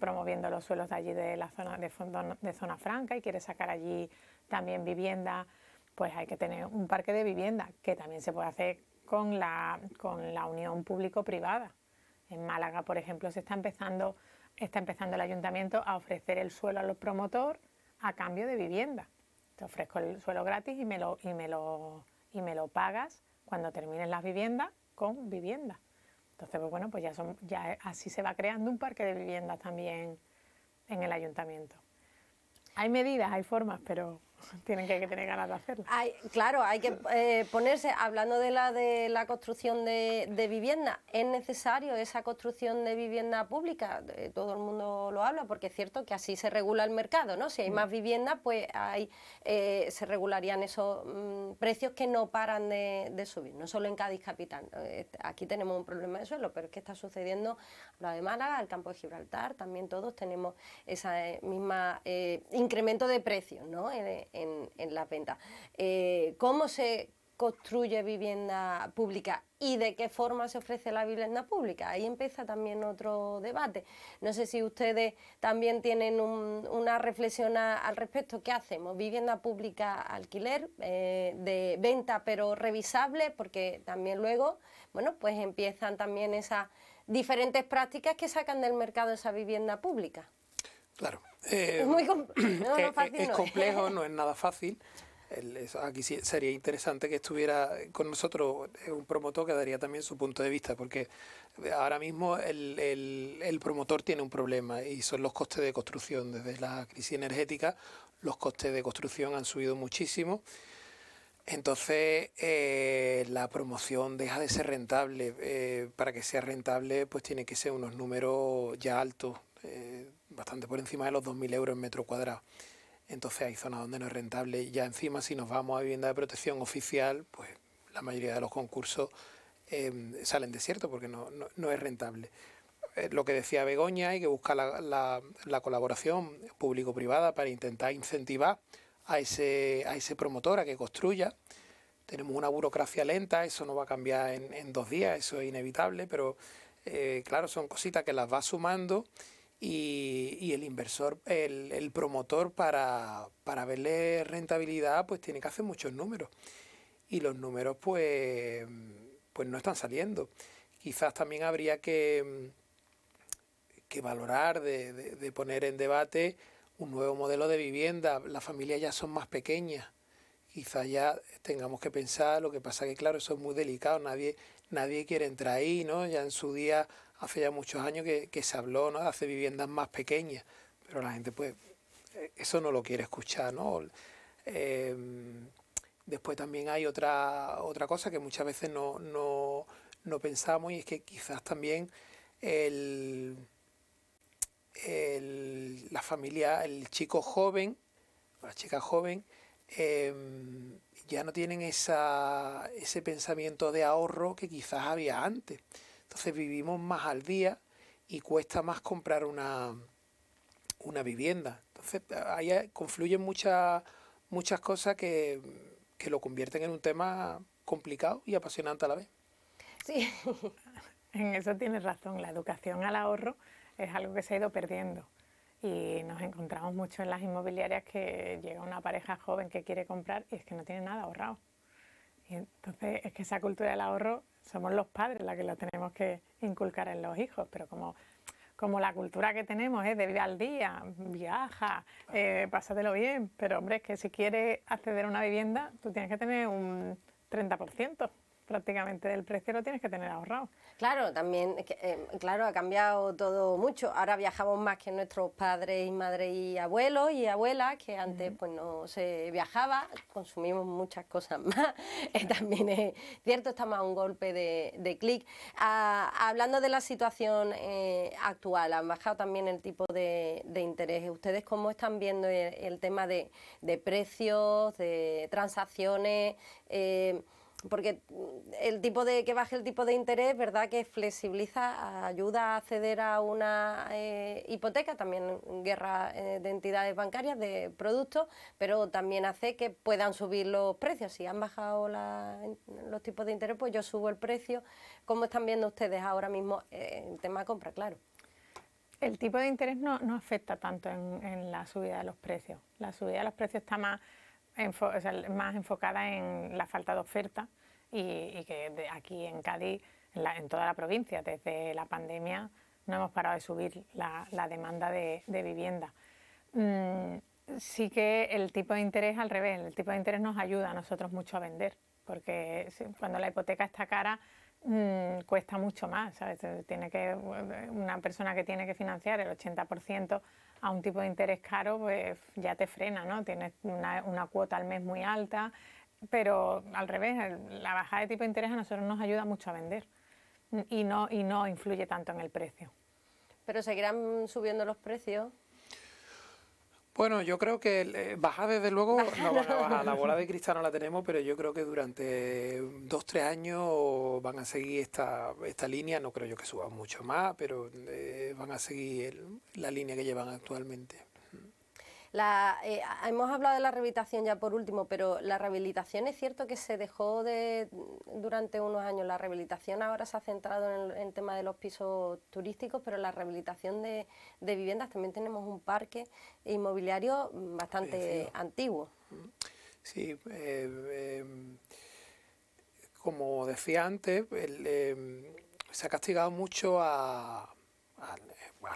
promoviendo los suelos de allí de la zona de, fondo, de zona franca y quiere sacar allí también vivienda pues hay que tener un parque de vivienda, que también se puede hacer con la, con la unión público-privada. En Málaga, por ejemplo, se está empezando, está empezando el ayuntamiento a ofrecer el suelo a los promotores a cambio de vivienda. Te ofrezco el suelo gratis y me lo, y me lo, y me lo pagas cuando termines las viviendas con vivienda. Entonces, pues bueno, pues ya, son, ya así se va creando un parque de viviendas también en el ayuntamiento. Hay medidas, hay formas, pero... [laughs] Tienen que, tener ganas de hacerlo. claro, hay que eh, ponerse, hablando de la, de la construcción de, vivienda, es necesario esa construcción de vivienda pública, todo el mundo lo habla, porque es cierto que así se regula el mercado, ¿no? Si hay más mm. vivienda, pues hay, eh, se regularían esos mm, precios que no paran de, subir, no solo en Cádiz Capital. Eh, aquí tenemos un problema de suelo, pero es que está sucediendo lo de Málaga, el campo de Gibraltar, también todos tenemos ese mismo incremento de precios, ¿no? en, las ventas. Eh, ¿Cómo se construye vivienda pública y de qué forma se ofrece la vivienda pública? Ahí empieza también otro debate. No sé si ustedes también tienen una reflexión al respecto. ¿Qué hacemos? ¿Vivienda pública alquiler eh, de venta pero revisable? Porque también luego, bueno, pues empiezan también esas diferentes prácticas que sacan del mercado esa vivienda pública. Claro. es complejo, no es nada fácil. aquí sería interesante que estuviera con nosotros un promotor que daría también su punto de vista, porque ahora mismo el, promotor tiene un problema y son los costes de construcción. Desde la crisis energética, los costes de construcción han subido muchísimo. Entonces, eh, la promoción deja de ser rentable. Eh, para que sea rentable, pues tiene que ser unos números ya altos. Eh, bastante por encima de los 2.000 euros en metro cuadrado. Entonces hay zonas donde no es rentable. Ya encima, si nos vamos a vivienda de protección oficial, pues la mayoría de los concursos em, salen desiertos porque no, es rentable. Eh, lo que decía Begoña, hay que buscar la, colaboración público-privada para intentar incentivar a ese, a promotor a que construya. Tenemos una burocracia lenta, eso no va a cambiar en, dos días, eso es inevitable, pero eh, claro, son cositas que las va sumando y, el inversor, el, promotor para, para, verle rentabilidad, pues tiene que hacer muchos números. Y los números, pues, pues no están saliendo. Quizás también habría que, que valorar, de, de, poner en debate un nuevo modelo de vivienda. Las familias ya son más pequeñas Quizás ya tengamos que pensar, lo que pasa que claro, eso es muy delicado, nadie, nadie quiere entrar ahí, ¿no? Ya en su día hace ya muchos años que, se habló de hacer viviendas más pequeñas, pero la gente pues eh, eso no lo quiere escuchar, em, después también hay otra, otra cosa que muchas veces no, pensamos y es que quizás también la familia, el chico joven, la chica joven, em, ya no tienen ese pensamiento de ahorro que quizás había antes. Entonces vivimos más al día y cuesta más comprar una, una vivienda. Entonces ahí confluyen muchas, muchas cosas que, que lo convierten en un tema complicado y apasionante a la vez. Sí, [laughs] en eso tienes razón. La educación al ahorro es algo que se ha ido perdiendo y nos encontramos mucho en las inmobiliarias que llega una pareja joven que quiere comprar y es que no tiene nada ahorrado. Y entonces es que esa cultura del ahorro somos los padres la que lo tenemos que inculcar en los hijos, pero como, como la cultura que tenemos es de vida al día, viaja, eh, pásatelo bien, pero hombre, es que si quieres acceder a una vivienda, tú tienes que tener un 30% prácticamente del precio lo tienes que tener ahorrado. Claro, también, eh, claro, ha cambiado todo mucho. Ahora viajamos más que nuestros padres y madres y abuelos y abuelas, que antes pues no se viajaba, consumimos muchas cosas [laughs] más. Eh, también es cierto, estamos a un golpe de, clic. Ah, hablando de la situación eh, actual, han bajado también el tipo de, de interés. ¿Ustedes cómo están viendo el, tema de, de, precios, de transacciones? porque el tipo de que baje el tipo de interés, verdad que flexibiliza, ayuda a acceder a una eh, hipoteca, también guerra eh, de entidades bancarias, de productos, pero también hace que puedan subir los precios. Si han bajado los tipos de interés, pues yo subo el precio. ¿Cómo están viendo ustedes ahora mismo el eh, tema de compra? Claro. El tipo de interés no, no afecta tanto en la subida de los precios. La subida de los precios está más más enfocada en la falta de oferta y, que aquí en Cádiz, en, toda la provincia, desde la pandemia, no hemos parado de subir la, demanda de, vivienda. Mm, sí que el tipo de interés al revés, el tipo de interés nos ayuda a nosotros mucho a vender, porque cuando la hipoteca está cara, mm, cuesta mucho más, Tiene que, una persona que tiene que financiar el 80% a un tipo de interés caro, pues ya te frena, ¿no? Tienes una, cuota al mes muy alta, pero al revés, la bajada de tipo de interés a nosotros nos ayuda mucho a vender y no, y no influye tanto en el precio. Pero seguirán subiendo los precios bueno, yo creo que eh, baja desde luego, la bola de [laughs] cristal no la tenemos, pero yo creo que durante dos, tres años van a seguir esta, esta línea, no creo yo que suba mucho más, pero eh, van a seguir la línea que llevan actualmente. La, eh, hemos hablado de la rehabilitación ya por último, pero la rehabilitación es cierto que se dejó de durante unos años. La rehabilitación ahora se ha centrado en el tema de los pisos turísticos, pero la rehabilitación de, viviendas también tenemos un parque inmobiliario bastante antiguo. Sí, eh, eh, como decía antes, se ha castigado mucho al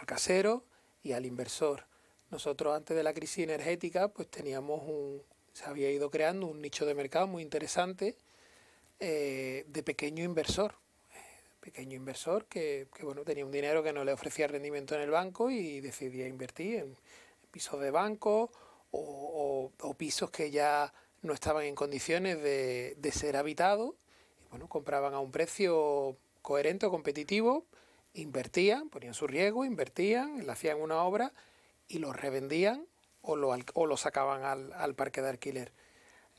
casero y al inversor nosotros antes de la crisis energética pues teníamos un, se había ido creando un nicho de mercado muy interesante eh, de pequeño inversor. Pequeño inversor que, que, bueno, tenía un dinero que no le ofrecía rendimiento en el banco y decidía invertir en, pisos de banco o, pisos que ya no estaban en condiciones de, ser habitados. bueno, compraban a un precio coherente o competitivo, invertían, ponían su riesgo, invertían, le hacían una obra y los revendían o lo, sacaban al, parque de alquiler.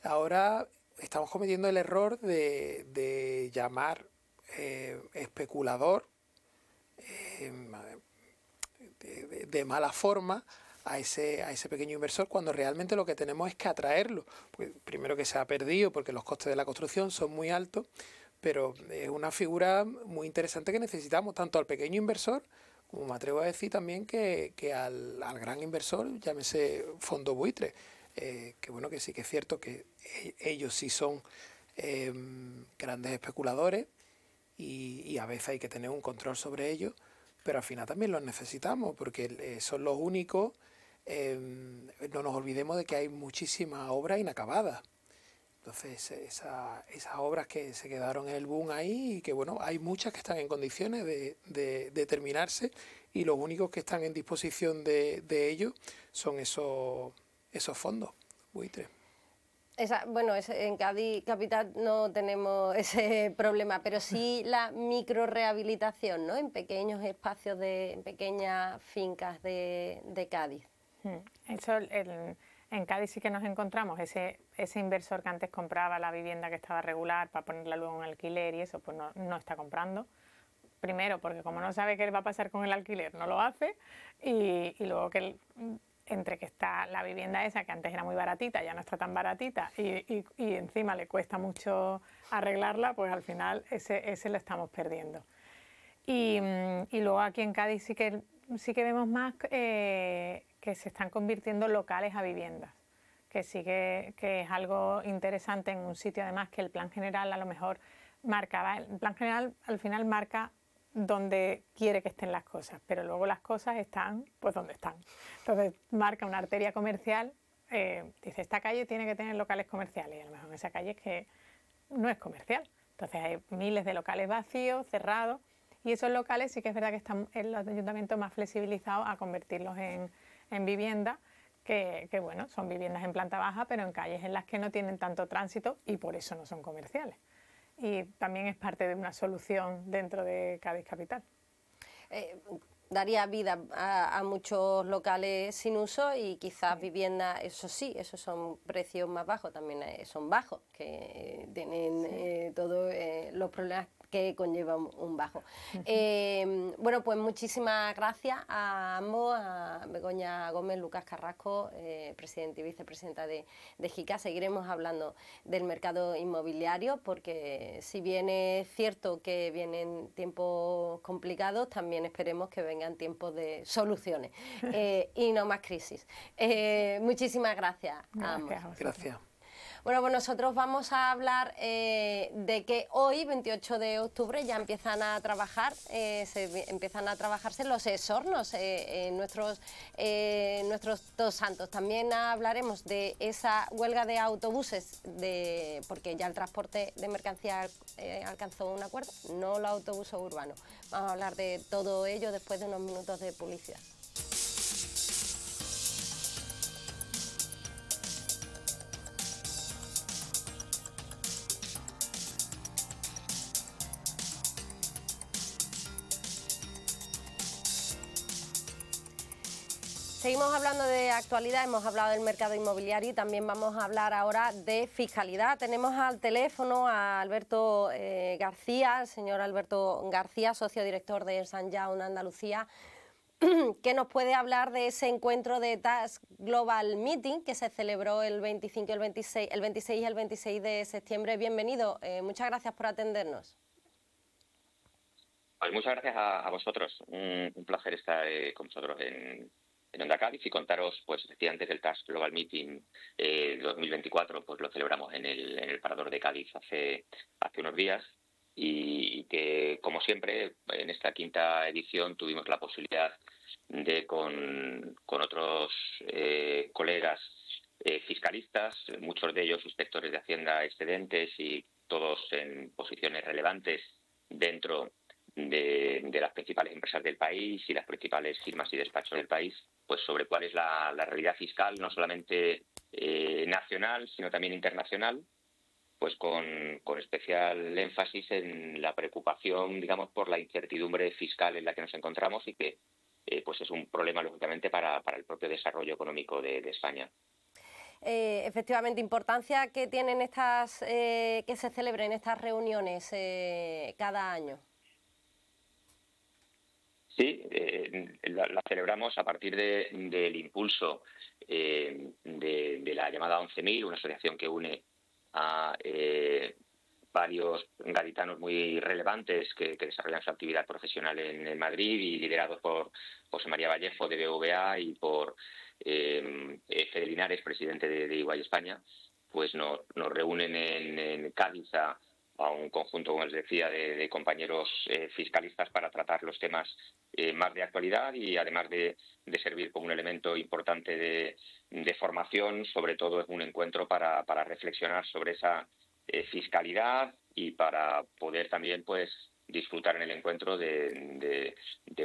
Ahora estamos cometiendo el error de, de llamar eh, especulador eh, de, mala forma a ese, a ese pequeño inversor cuando realmente lo que tenemos es que atraerlo. Pues primero que se ha perdido porque los costes de la construcción son muy altos, pero es una figura muy interesante que necesitamos tanto al pequeño inversor me atrevo a decir también que, al, gran inversor, llámese fondo buitre, eh, que bueno, que sí que es cierto que e, ellos sí son em, grandes especuladores y, a veces hay que tener un control sobre ellos, pero al final también los necesitamos porque eh, son los únicos, em, no nos olvidemos de que hay muchísimas obras inacabadas entonces, esas obras que se quedaron en el boom ahí y que, bueno, hay muchas que están en condiciones de, de, terminarse y los únicos que están en disposición de, de ello son esos, esos fondos buitres. bueno, en Cádiz capital no tenemos [laughs] ese problema, pero sí la micro rehabilitación, ¿no? En pequeños espacios, de, en pequeñas fincas de, Cádiz. Hmm. Eso, el, en Cádiz sí que nos encontramos ese, ese inversor que antes compraba la vivienda que estaba regular para ponerla luego en alquiler y eso, pues no, está comprando. Primero, porque como no sabe qué va a pasar con el alquiler, no lo hace. Y, luego que entre que está la vivienda esa, que antes era muy baratita, ya no está tan baratita, y, encima le cuesta mucho arreglarla, pues al final ese, ese lo estamos perdiendo. Y, mm, y, luego aquí en Cádiz sí que sí que vemos más eh, que se están convirtiendo locales a viviendas, que sí que, es algo interesante en un sitio además que el plan general a lo mejor marcaba, el plan general al final marca donde quiere que estén las cosas, pero luego las cosas están pues donde están. Entonces marca una arteria comercial, eh, dice esta calle tiene que tener locales comerciales y a lo mejor esa calle es que no es comercial. Entonces hay miles de locales vacíos, cerrados. Y esos locales sí que es verdad que están en los ayuntamientos más flexibilizados a convertirlos en, en vivienda, que, bueno, son viviendas en planta baja, pero en calles en las que no tienen tanto tránsito y por eso no son comerciales. Y también es parte de una solución dentro de Cádiz Capital. Eh, daría vida a, muchos locales sin uso y quizás vivienda viviendas, eso sí, esos son precios más bajos, también eh, son bajos, que eh, tienen todos los problemas que conlleva un bajo. Eh, bueno, pues muchísimas gracias a ambos, a Begoña Gómez, Lucas Carrasco, eh, presidente y vicepresidenta de, de JICA. Seguiremos hablando del mercado inmobiliario porque si bien es cierto que vienen tiempos complicados, también esperemos que vengan tiempos de soluciones [laughs] eh, y no más crisis. muchísimas gracias, a ambos. Gracias. Bueno, pues nosotros vamos a hablar eh, de que hoy, 28 de octubre, ya empiezan a trabajar, eh, se empiezan a trabajarse los esornos, en eh, nuestros, nuestros dos santos. También hablaremos de esa huelga de autobuses, de, porque ya el transporte de mercancías alcanzó un acuerdo, no los autobuses urbanos. Vamos a hablar de todo ello después de unos minutos de publicidad. Seguimos hablando de actualidad, hemos hablado del mercado inmobiliario y también vamos a hablar ahora de fiscalidad. Tenemos al teléfono a Alberto eh, García, el señor Alberto García, socio director de San Jaun Andalucía, [clears throat] que nos puede hablar de ese encuentro de Task Global Meeting que se celebró el 25 el 26, el 26 y el 26 de septiembre. Bienvenido, eh, muchas gracias por atendernos. Pues muchas gracias a, vosotros. Un, placer estar eh, con vosotros en, en Onda Cádiz y contaros, pues decía antes, del Task Global Meeting 2024, eh, pues lo celebramos en el, Parador de Cádiz hace, hace unos días y, que, como siempre, en esta quinta edición tuvimos la posibilidad de, con, otros eh, colegas eh, fiscalistas, muchos de ellos inspectores de Hacienda excedentes y todos en posiciones relevantes dentro de, las principales empresas del país y las principales firmas y despachos del país, pues sobre cuál es la, realidad fiscal, no solamente eh, nacional, sino también internacional, pues con, especial énfasis en la preocupación, digamos, por la incertidumbre fiscal en la que nos encontramos y que eh, pues es un problema, lógicamente, para, el propio desarrollo económico de, España. Eh, efectivamente, importancia que tienen estas, que se celebren estas reuniones cada año. Sí, eh, la, celebramos a partir del impulso eh, de, la llamada 11.000, una asociación que une a eh, varios gaditanos muy relevantes que, desarrollan su actividad profesional en, Madrid y liderados por José María Vallejo de BVA y por eh, Fede Linares, presidente de, de España, pues nos, reúnen en, en Cádiz a a un conjunto, como les decía, de, compañeros eh, fiscalistas para tratar los temas eh, más de actualidad y además de, servir como un elemento importante de, formación, sobre todo es un encuentro para, reflexionar sobre esa eh, fiscalidad y para poder también pues, disfrutar en el encuentro de,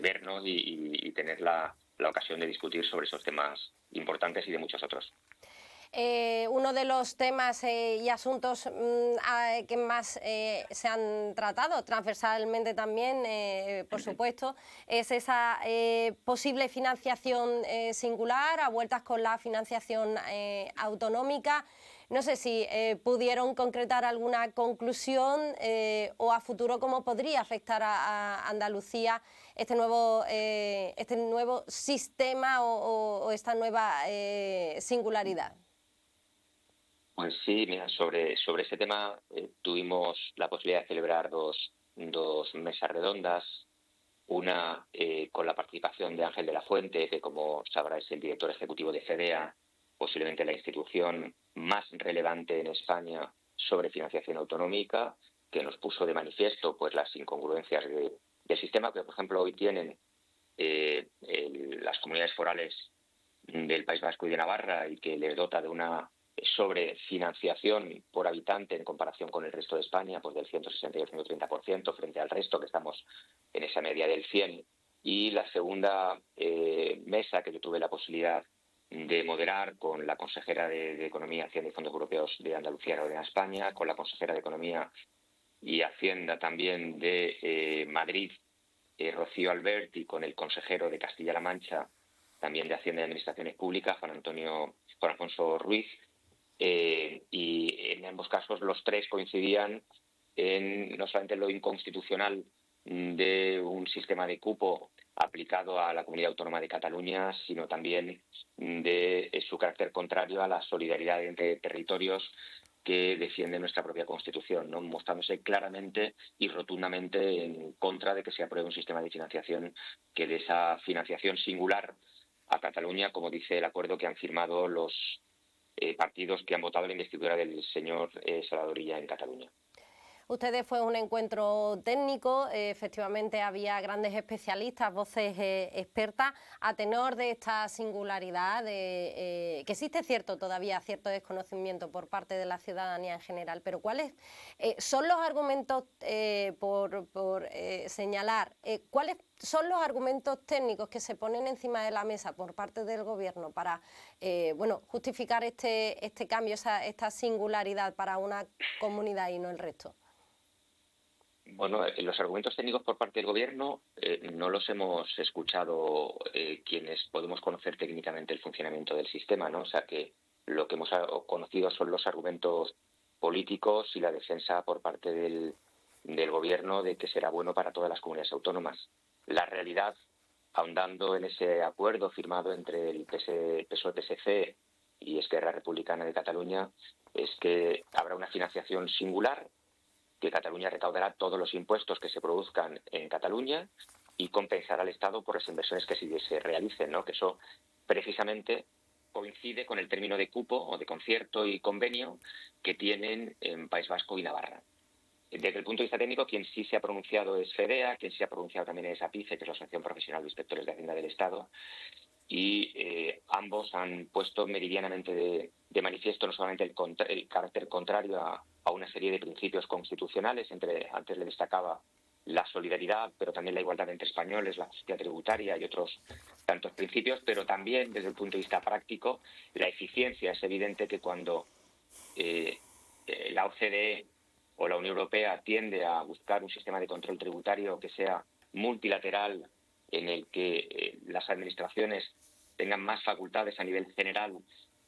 vernos y, tener la ocasión de discutir sobre esos temas importantes y de muchos otros. Eh, uno de los temas eh, y asuntos mm, eh, que más se han tratado transversalmente también, por supuesto, es esa posible financiación singular a vueltas con la financiación autonómica. No sé si pudieron concretar alguna conclusión o a futuro cómo podría afectar a, Andalucía este, este nuevo, sistema o esta nueva singularidad. Pues sí, mira, sobre, sobre ese tema eh, tuvimos la posibilidad de celebrar dos, mesas redondas, una eh, con la participación de Ángel de la Fuente, que como sabrá es el director ejecutivo de FEDEA, posiblemente la institución más relevante en España sobre financiación autonómica, que nos puso de manifiesto pues las incongruencias del sistema que, por ejemplo, hoy tienen eh, las comunidades forales del País Vasco y de Navarra y que le dota de una sobre financiación por habitante en comparación con el resto de España, pues del 160 y 130% frente al resto, que estamos en esa media del 100. Y la segunda eh, mesa que yo tuve la posibilidad de moderar con la consejera de, Economía, Hacienda y Fondos Europeos de Andalucía y de España, con la consejera de Economía y Hacienda también de eh, Madrid, eh, Rocío Alberti, con el consejero de Castilla-La Mancha, también de Hacienda y Administraciones Públicas, Juan Antonio Juan Alfonso Ruiz, eh, y en ambos casos los tres coincidían en no solamente lo inconstitucional de un sistema de cupo aplicado a la comunidad autónoma de Cataluña, sino también de eh, su carácter contrario a la solidaridad entre territorios que defiende nuestra propia Constitución, ¿no? mostrándose claramente y rotundamente en contra de que se apruebe un sistema de financiación que de esa financiación singular a Cataluña, como dice el acuerdo que han firmado los eh, partidos que han votado la investidura del señor eh, en Cataluña. Ustedes fue un encuentro técnico, eh, efectivamente había grandes especialistas, voces eh, expertas, a tenor de esta singularidad, eh, que existe cierto todavía cierto desconocimiento por parte de la ciudadanía en general, pero ¿cuáles son los argumentos por, señalar? ¿Cuáles son los argumentos técnicos que se ponen encima de la mesa por parte del Gobierno para bueno, justificar este, este cambio, esta singularidad para una comunidad y no el resto? Bueno, eh, los argumentos técnicos por parte del Gobierno eh, no los hemos escuchado eh, quienes podemos conocer técnicamente el funcionamiento del sistema, ¿no? O sea que lo que hemos ah, conocido son los argumentos políticos y la defensa por parte del, del Gobierno de que será bueno para todas las comunidades autónomas. La realidad, ahondando en ese acuerdo firmado entre el PSOE-PSC y Esquerra Republicana de Cataluña, es que habrá una financiación singular que Cataluña recaudará todos los impuestos que se produzcan en Cataluña y compensará al Estado por las inversiones que se realicen, ¿no? que eso precisamente coincide con el término de cupo o de concierto y convenio que tienen en País Vasco y Navarra. Desde el punto de vista técnico, quien sí se ha pronunciado es FEDEA, quien sí se ha pronunciado también es APICE, que es la Asociación Profesional de Inspectores de Hacienda del Estado, y eh, ambos han puesto meridianamente de, manifiesto no solamente el, carácter contrario a, una serie de principios constitucionales, entre antes le destacaba la solidaridad, pero también la igualdad entre españoles, la justicia tributaria y otros tantos principios, pero también desde el punto de vista práctico, la eficiencia. Es evidente que cuando eh, eh, la OCDE o la Unión Europea tiende a buscar un sistema de control tributario que sea multilateral, en el que eh, las administraciones tengan más facultades a nivel general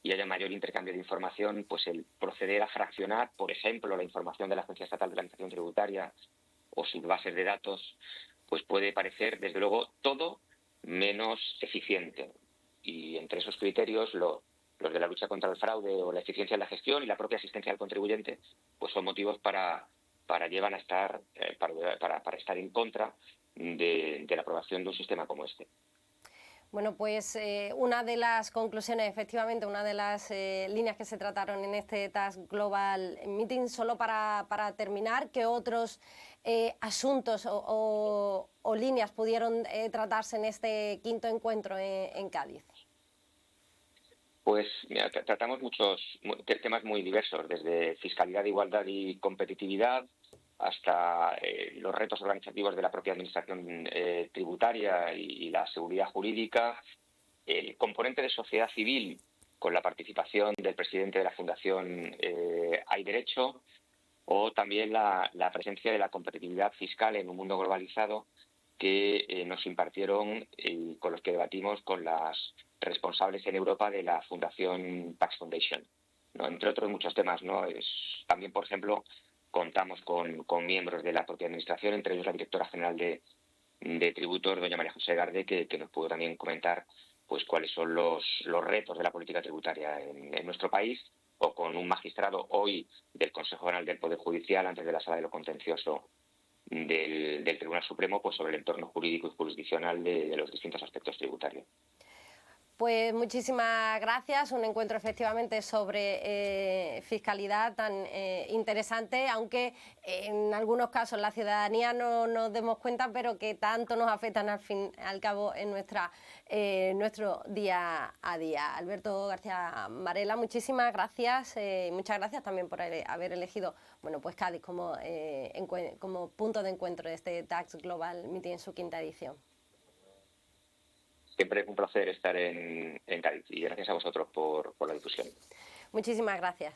y haya mayor intercambio de información, pues el proceder a fraccionar, por ejemplo, la información de la Agencia Estatal de Administración Tributaria o sus bases de datos, pues puede parecer, desde luego, todo menos eficiente. Y entre esos criterios, los de la lucha contra el fraude o la eficiencia en la gestión y la propia asistencia al contribuyente, pues son motivos para, para a estar, eh, para estar en contra de, la aprobación de un sistema como este. Bueno, pues eh, una de las conclusiones, efectivamente, una de las eh, líneas que se trataron en este Task Global Meeting, solo para, terminar, ¿qué otros eh, asuntos o, líneas pudieron tratarse en este quinto encuentro en, en Cádiz? Pues mira, tratamos muchos temas muy diversos, desde fiscalidad, igualdad y competitividad, hasta eh, los retos organizativos de la propia administración eh, tributaria y, la seguridad jurídica, el componente de sociedad civil con la participación del presidente de la Fundación eh, Hay Derecho, o también la, presencia de la competitividad fiscal en un mundo globalizado que nos impartieron y con los que debatimos con las responsables en Europa de la Fundación Tax Foundation. ¿no? Entre otros muchos temas, ¿no? Es también, por ejemplo, contamos con, miembros de la propia Administración, entre ellos la directora general de, de tributos, doña María José Garde, que, nos pudo también comentar pues cuáles son los, retos de la política tributaria en, nuestro país, o con un magistrado hoy del Consejo General del Poder Judicial, antes de la Sala de lo Contencioso del, Tribunal Supremo, pues sobre el entorno jurídico y jurisdiccional de los distintos aspectos tributarios. Pues muchísimas gracias, un encuentro efectivamente sobre eh, fiscalidad tan eh, interesante, aunque en algunos casos la ciudadanía no nos demos cuenta, pero que tanto nos afectan al fin al cabo en nuestra, eh, nuestro día a día. Alberto García Marela, muchísimas gracias muchas gracias también por haber elegido bueno, pues Cádiz como, como punto de encuentro de este Tax Global Meeting en su quinta edición. Siempre es un placer estar en, en Cádiz y gracias a vosotros por la difusión. Muchísimas gracias.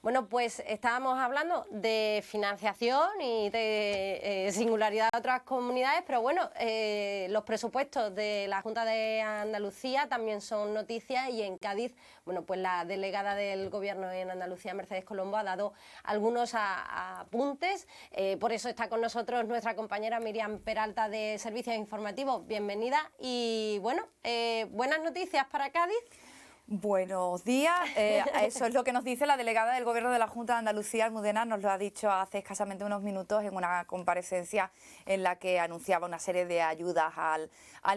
Bueno, pues estábamos hablando de financiación y de eh, singularidad de otras comunidades, pero bueno, eh, los presupuestos de la Junta de Andalucía también son noticias y en Cádiz, bueno, pues la delegada del Gobierno en Andalucía, Mercedes Colombo, ha dado algunos apuntes. Eh, por eso está con nosotros nuestra compañera Miriam Peralta de Servicios Informativos. Bienvenida y bueno, buenas noticias para Cádiz. Buenos días. Eh, eso es lo que nos dice la delegada del Gobierno de la Junta de Andalucía, Almudena, nos lo ha dicho hace escasamente unos minutos en una comparecencia en la que anunciaba una serie de ayudas al,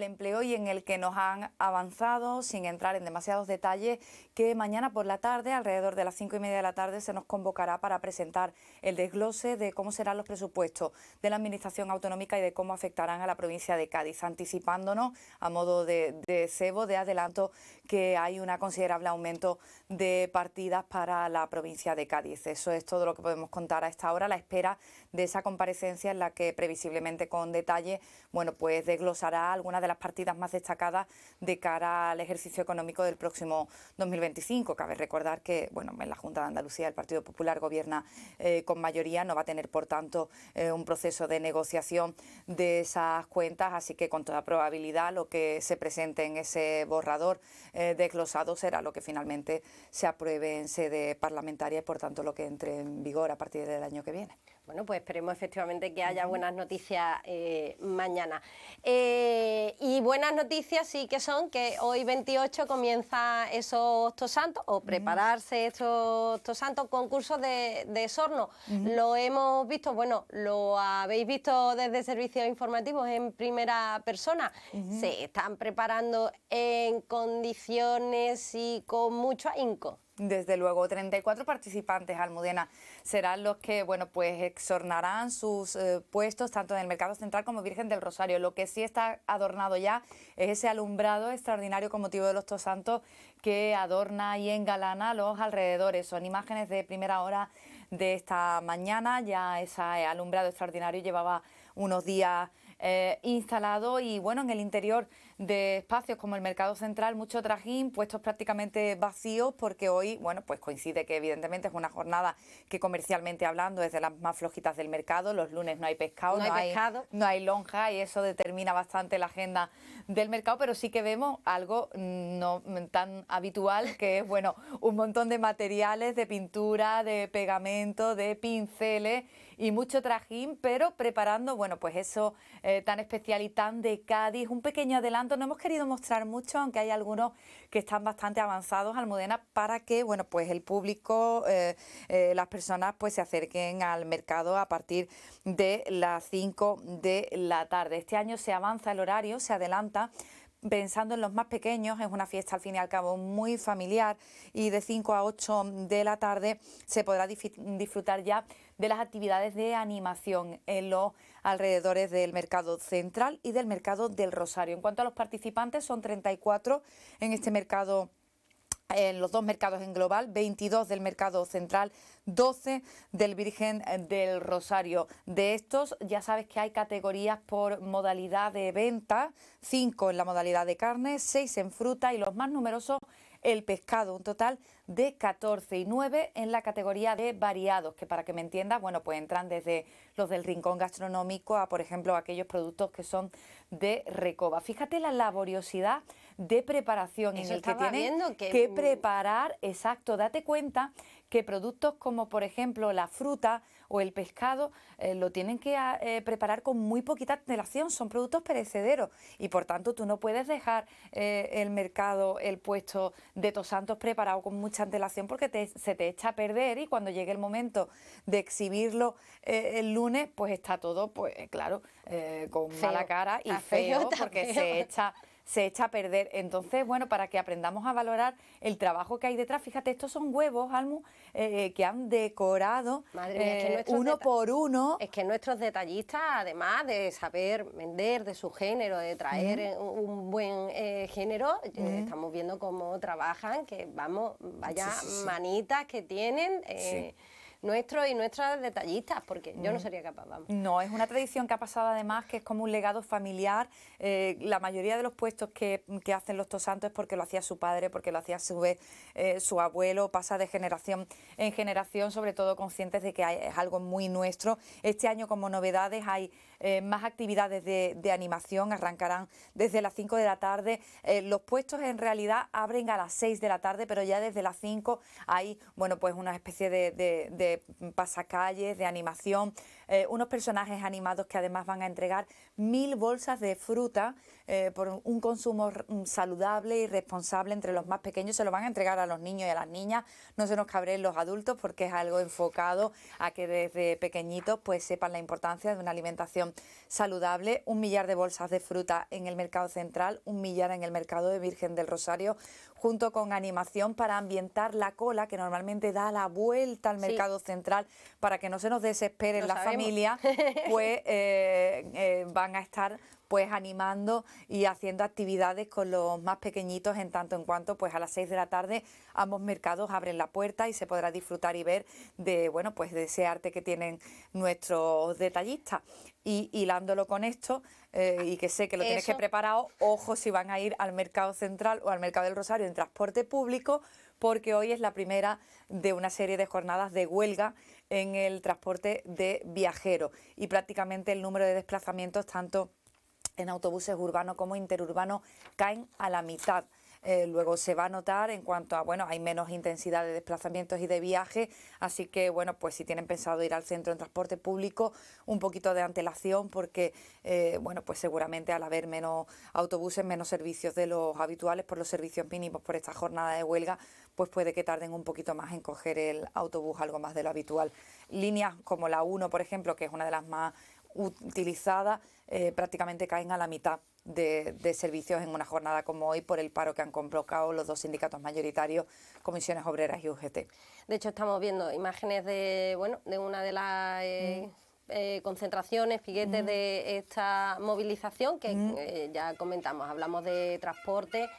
empleo y en el que nos han avanzado, sin entrar en demasiados detalles, que mañana por la tarde, alrededor de las cinco y media de la tarde, se nos convocará para presentar el desglose de cómo serán los presupuestos de la Administración Autonómica y de cómo afectarán a la provincia de Cádiz, anticipándonos a modo de, de cebo, de adelanto, que hay una considerable aumento de partidas para la provincia de Cádiz. Eso es todo lo que podemos contar a esta hora, la espera de esa comparecencia en la que previsiblemente con detalle, bueno, pues desglosará algunas de las partidas más destacadas de cara al ejercicio económico del próximo 2025. Cabe recordar que, bueno, en la Junta de Andalucía el Partido Popular gobierna eh, con mayoría, no va a tener, por tanto, eh, un proceso de negociación de esas cuentas, así que con toda probabilidad lo que se presente en ese borrador eh, desglosado será lo que finalmente se apruebe en sede parlamentaria y, por tanto, lo que entre en vigor a partir del año que viene. Bueno, pues esperemos efectivamente que haya buenas noticias eh, mañana. Eh, y buenas noticias sí que son que hoy 28 comienza esos santos o prepararse estos, santos concursos de, de sorno. Lo hemos visto, bueno, lo habéis visto desde servicios informativos en primera persona. Se están preparando en condiciones y con mucho ahínco. Desde luego, 34 participantes, Almudena, serán los que, bueno, pues exornarán sus eh, puestos tanto en el Mercado Central como Virgen del Rosario. Lo que sí está adornado ya es ese alumbrado extraordinario con motivo de los dos santos que adorna y engalana los alrededores. Son imágenes de primera hora de esta mañana, ya ese alumbrado extraordinario llevaba unos días eh, instalado y bueno, en el interior de espacios como el Mercado Central, mucho trajín, puestos prácticamente vacíos porque hoy, bueno, pues coincide que evidentemente es una jornada que comercialmente hablando es de las más flojitas del mercado, los lunes no hay pescado, no hay, pescado. no hay lonja y eso determina bastante la agenda del mercado, pero sí que vemos algo mm, no mm, tan habitual que es, bueno, un montón de materiales, de pintura, de pegamento, de pinceles y mucho trajín, pero preparando, bueno, pues eso eh, tan especial y tan de Cádiz, un pequeño adelanto, no hemos querido mostrar mucho, aunque hay algunos que están bastante avanzados, Almudena, para que, bueno, pues el público, eh, eh, las personas, pues se acerquen al mercado a partir de las 5 de la tarde. Este año se avanza el horario, se adelanta, pensando en los más pequeños, es una fiesta al fin y al cabo muy familiar y de 5 a 8 de la tarde se podrá disfrutar ya de las actividades de animación en los alrededores del mercado central y del mercado del Rosario. En cuanto a los participantes, son 34 en este mercado en los dos mercados en global, 22 del mercado central, 12 del Virgen del Rosario. De estos, ya sabes que hay categorías por modalidad de venta, 5 en la modalidad de carne, 6 en fruta y los más numerosos el pescado, un total de 14 y 9 en la categoría de variados, que para que me entiendas, bueno, pues entran desde los del rincón gastronómico a, por ejemplo, aquellos productos que son de recoba. Fíjate la laboriosidad de preparación en el que tienes que mm preparar, exacto, date cuenta que productos como por ejemplo la fruta o el pescado eh, lo tienen que ah, eh, preparar con muy poquita antelación, son productos perecederos y por tanto tú no puedes dejar eh, el mercado, el puesto de santos preparado con mucha antelación porque se te echa a perder y cuando llegue el momento de exhibirlo el lunes pues está todo pues claro con mala cara y feo porque se echa se echa a perder. Entonces, bueno, para que aprendamos a valorar el trabajo que hay detrás, fíjate, estos son huevos, Almu, eh, eh, que han decorado eh, uno por uno. Es que nuestros detallistas, además de saber vender de su género, de traer un, buen género, estamos viendo cómo trabajan, que vamos, vaya manitas que tienen nuestros y nuestras detallistas, porque yo no mm. sería capaz, vamos. No, es una tradición que ha pasado además, que es como un legado familiar. Eh, la mayoría de los puestos que, hacen los tosantos es porque lo hacía su padre, porque lo hacía su, vez, eh, su abuelo, pasa de generación en generación, sobre todo conscientes de que hay, es algo muy nuestro. Este año como novedades hay eh, más actividades de, animación, arrancarán desde las 5 de la tarde. Eh, los puestos en realidad abren a las 6 de la tarde, pero ya desde las 5 hay, bueno, pues una especie de pasacalles, de animación. Eh, unos personajes animados que además van a entregar mil bolsas de fruta eh, por un consumo mm, saludable y responsable entre los más pequeños. Se lo van a entregar a los niños y a las niñas. No se nos cabreen los adultos porque es algo enfocado a que desde pequeñitos pues sepan la importancia de una alimentación saludable. Un millar de bolsas de fruta en el mercado central, un millar en el mercado de Virgen del Rosario, junto con animación para ambientar la cola que normalmente da la vuelta al mercado central para que no se nos desesperen las familias [laughs] pues eh, eh, van a estar pues animando y haciendo actividades con los más pequeñitos en tanto en cuanto pues a las 6 de la tarde ambos mercados abren la puerta y se podrá disfrutar y ver de bueno pues de ese arte que tienen nuestros detallistas y hilándolo con esto eh, y que sé que lo tienes que preparado ojo si van a ir al mercado central o al mercado del Rosario en transporte público porque hoy es la primera de una serie de jornadas de huelga en el transporte de viajeros y prácticamente el número de desplazamientos tanto en autobuses urbanos como interurbanos caen a la mitad. Eh, luego se va a notar en cuanto a, bueno, hay menos intensidad de desplazamientos y de viajes, así que, bueno, pues si tienen pensado ir al centro en transporte público, un poquito de antelación, porque, eh, bueno, pues seguramente al haber menos autobuses, menos servicios de los habituales por los servicios mínimos por esta jornada de huelga, pues puede que tarden un poquito más en coger el autobús, algo más de lo habitual. Líneas como la 1, por ejemplo, que es una de las más utilizadas, eh, prácticamente caen a la mitad de, servicios en una jornada como hoy por el paro que han convocado los dos sindicatos mayoritarios, Comisiones Obreras y UGT. De hecho, estamos viendo imágenes de, bueno, de una de las... Eh, mm. eh, concentraciones, piquetes mm. de esta movilización que mm. ya comentamos, hablamos de transporte,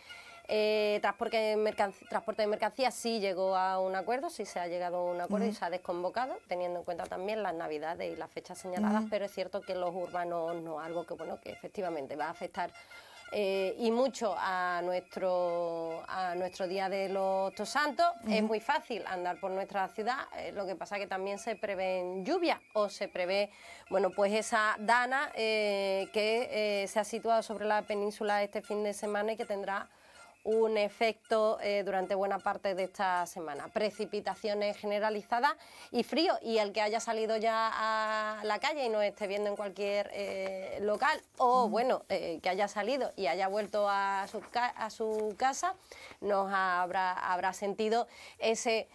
eh, transporte, de mercancías sí llegó a un acuerdo, sí se ha llegado a un acuerdo y se ha desconvocado, teniendo en cuenta también las navidades y las fechas señaladas, pero es cierto que los urbanos no, algo que bueno, que efectivamente va a afectar eh, y mucho a nuestro, a nuestro Día de los Santos. Es muy fácil andar por nuestra ciudad, eh, lo que pasa que también se prevén lluvias o se prevé, bueno, pues esa dana que se ha situado sobre la península este fin de semana y que tendrá un efecto eh, durante buena parte de esta semana. Precipitaciones generalizadas y frío. Y el que haya salido ya a la calle y no esté viendo en cualquier eh, local, o mm. bueno, eh, que haya salido y haya vuelto a su, a su casa, nos habrá, habrá sentido ese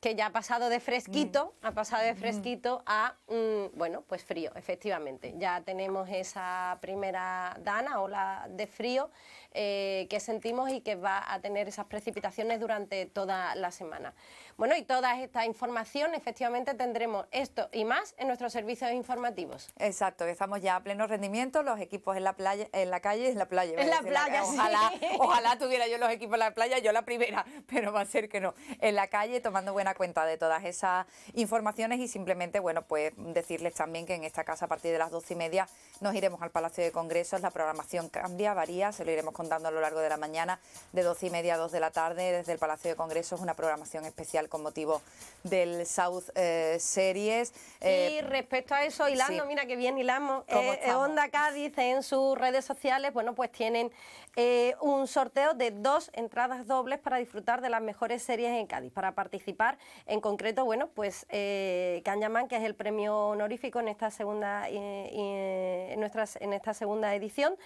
que ya ha pasado de fresquito, mm. ha pasado de mm. fresquito a, mm, bueno, pues frío, efectivamente. Ya tenemos esa primera dana, ola de frío, eh, que sentimos y que va a tener esas precipitaciones durante toda la semana. Bueno, y toda esta información, efectivamente, tendremos esto y más en nuestros servicios informativos. Exacto, estamos ya a pleno rendimiento, los equipos en la playa, en la calle, en la playa. En la playa, ojalá, [laughs] ojalá tuviera yo los equipos en la playa, yo la primera, pero va a ser que no. En la calle, tomando buena cuenta de todas esas informaciones y simplemente, bueno, pues decirles también que en esta casa a partir de las doce y media nos iremos al Palacio de Congresos, la programación cambia, varía, se lo iremos contando a lo largo de la mañana, de doce y media a dos de la tarde, desde el Palacio de Congresos, una programación especial con motivo del South eh, Series. Eh, y respecto a eso, hilando, mira que bien hilamos, eh, Onda dice en sus redes sociales, bueno, pues tienen eh, un sorteo de dos entradas dobles para disfrutar de las mejores series en Cádiz. Para participar, en concreto, bueno, pues eh, que es el premio honorífico en esta segunda, eh, eh, en, nuestras, en esta segunda edición,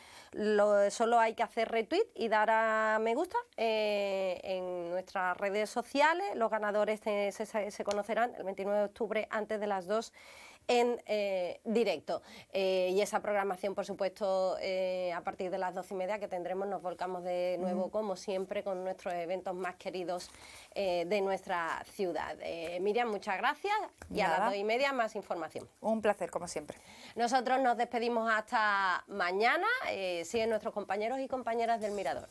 solo hay que hacer retweet y dar a me gusta en nuestras redes sociales. Los ganadores se, se conocerán el 29 de octubre antes de las 2 en eh, directo. Eh, y esa programación, por supuesto, eh, a partir de las doce y media que tendremos, nos volcamos de nuevo, como siempre, con nuestros eventos más queridos de nuestra ciudad. Miriam, muchas gracias y a las dos y media más información. Un placer, como siempre. Nosotros nos despedimos hasta mañana. siguen nuestros compañeros y compañeras del Mirador.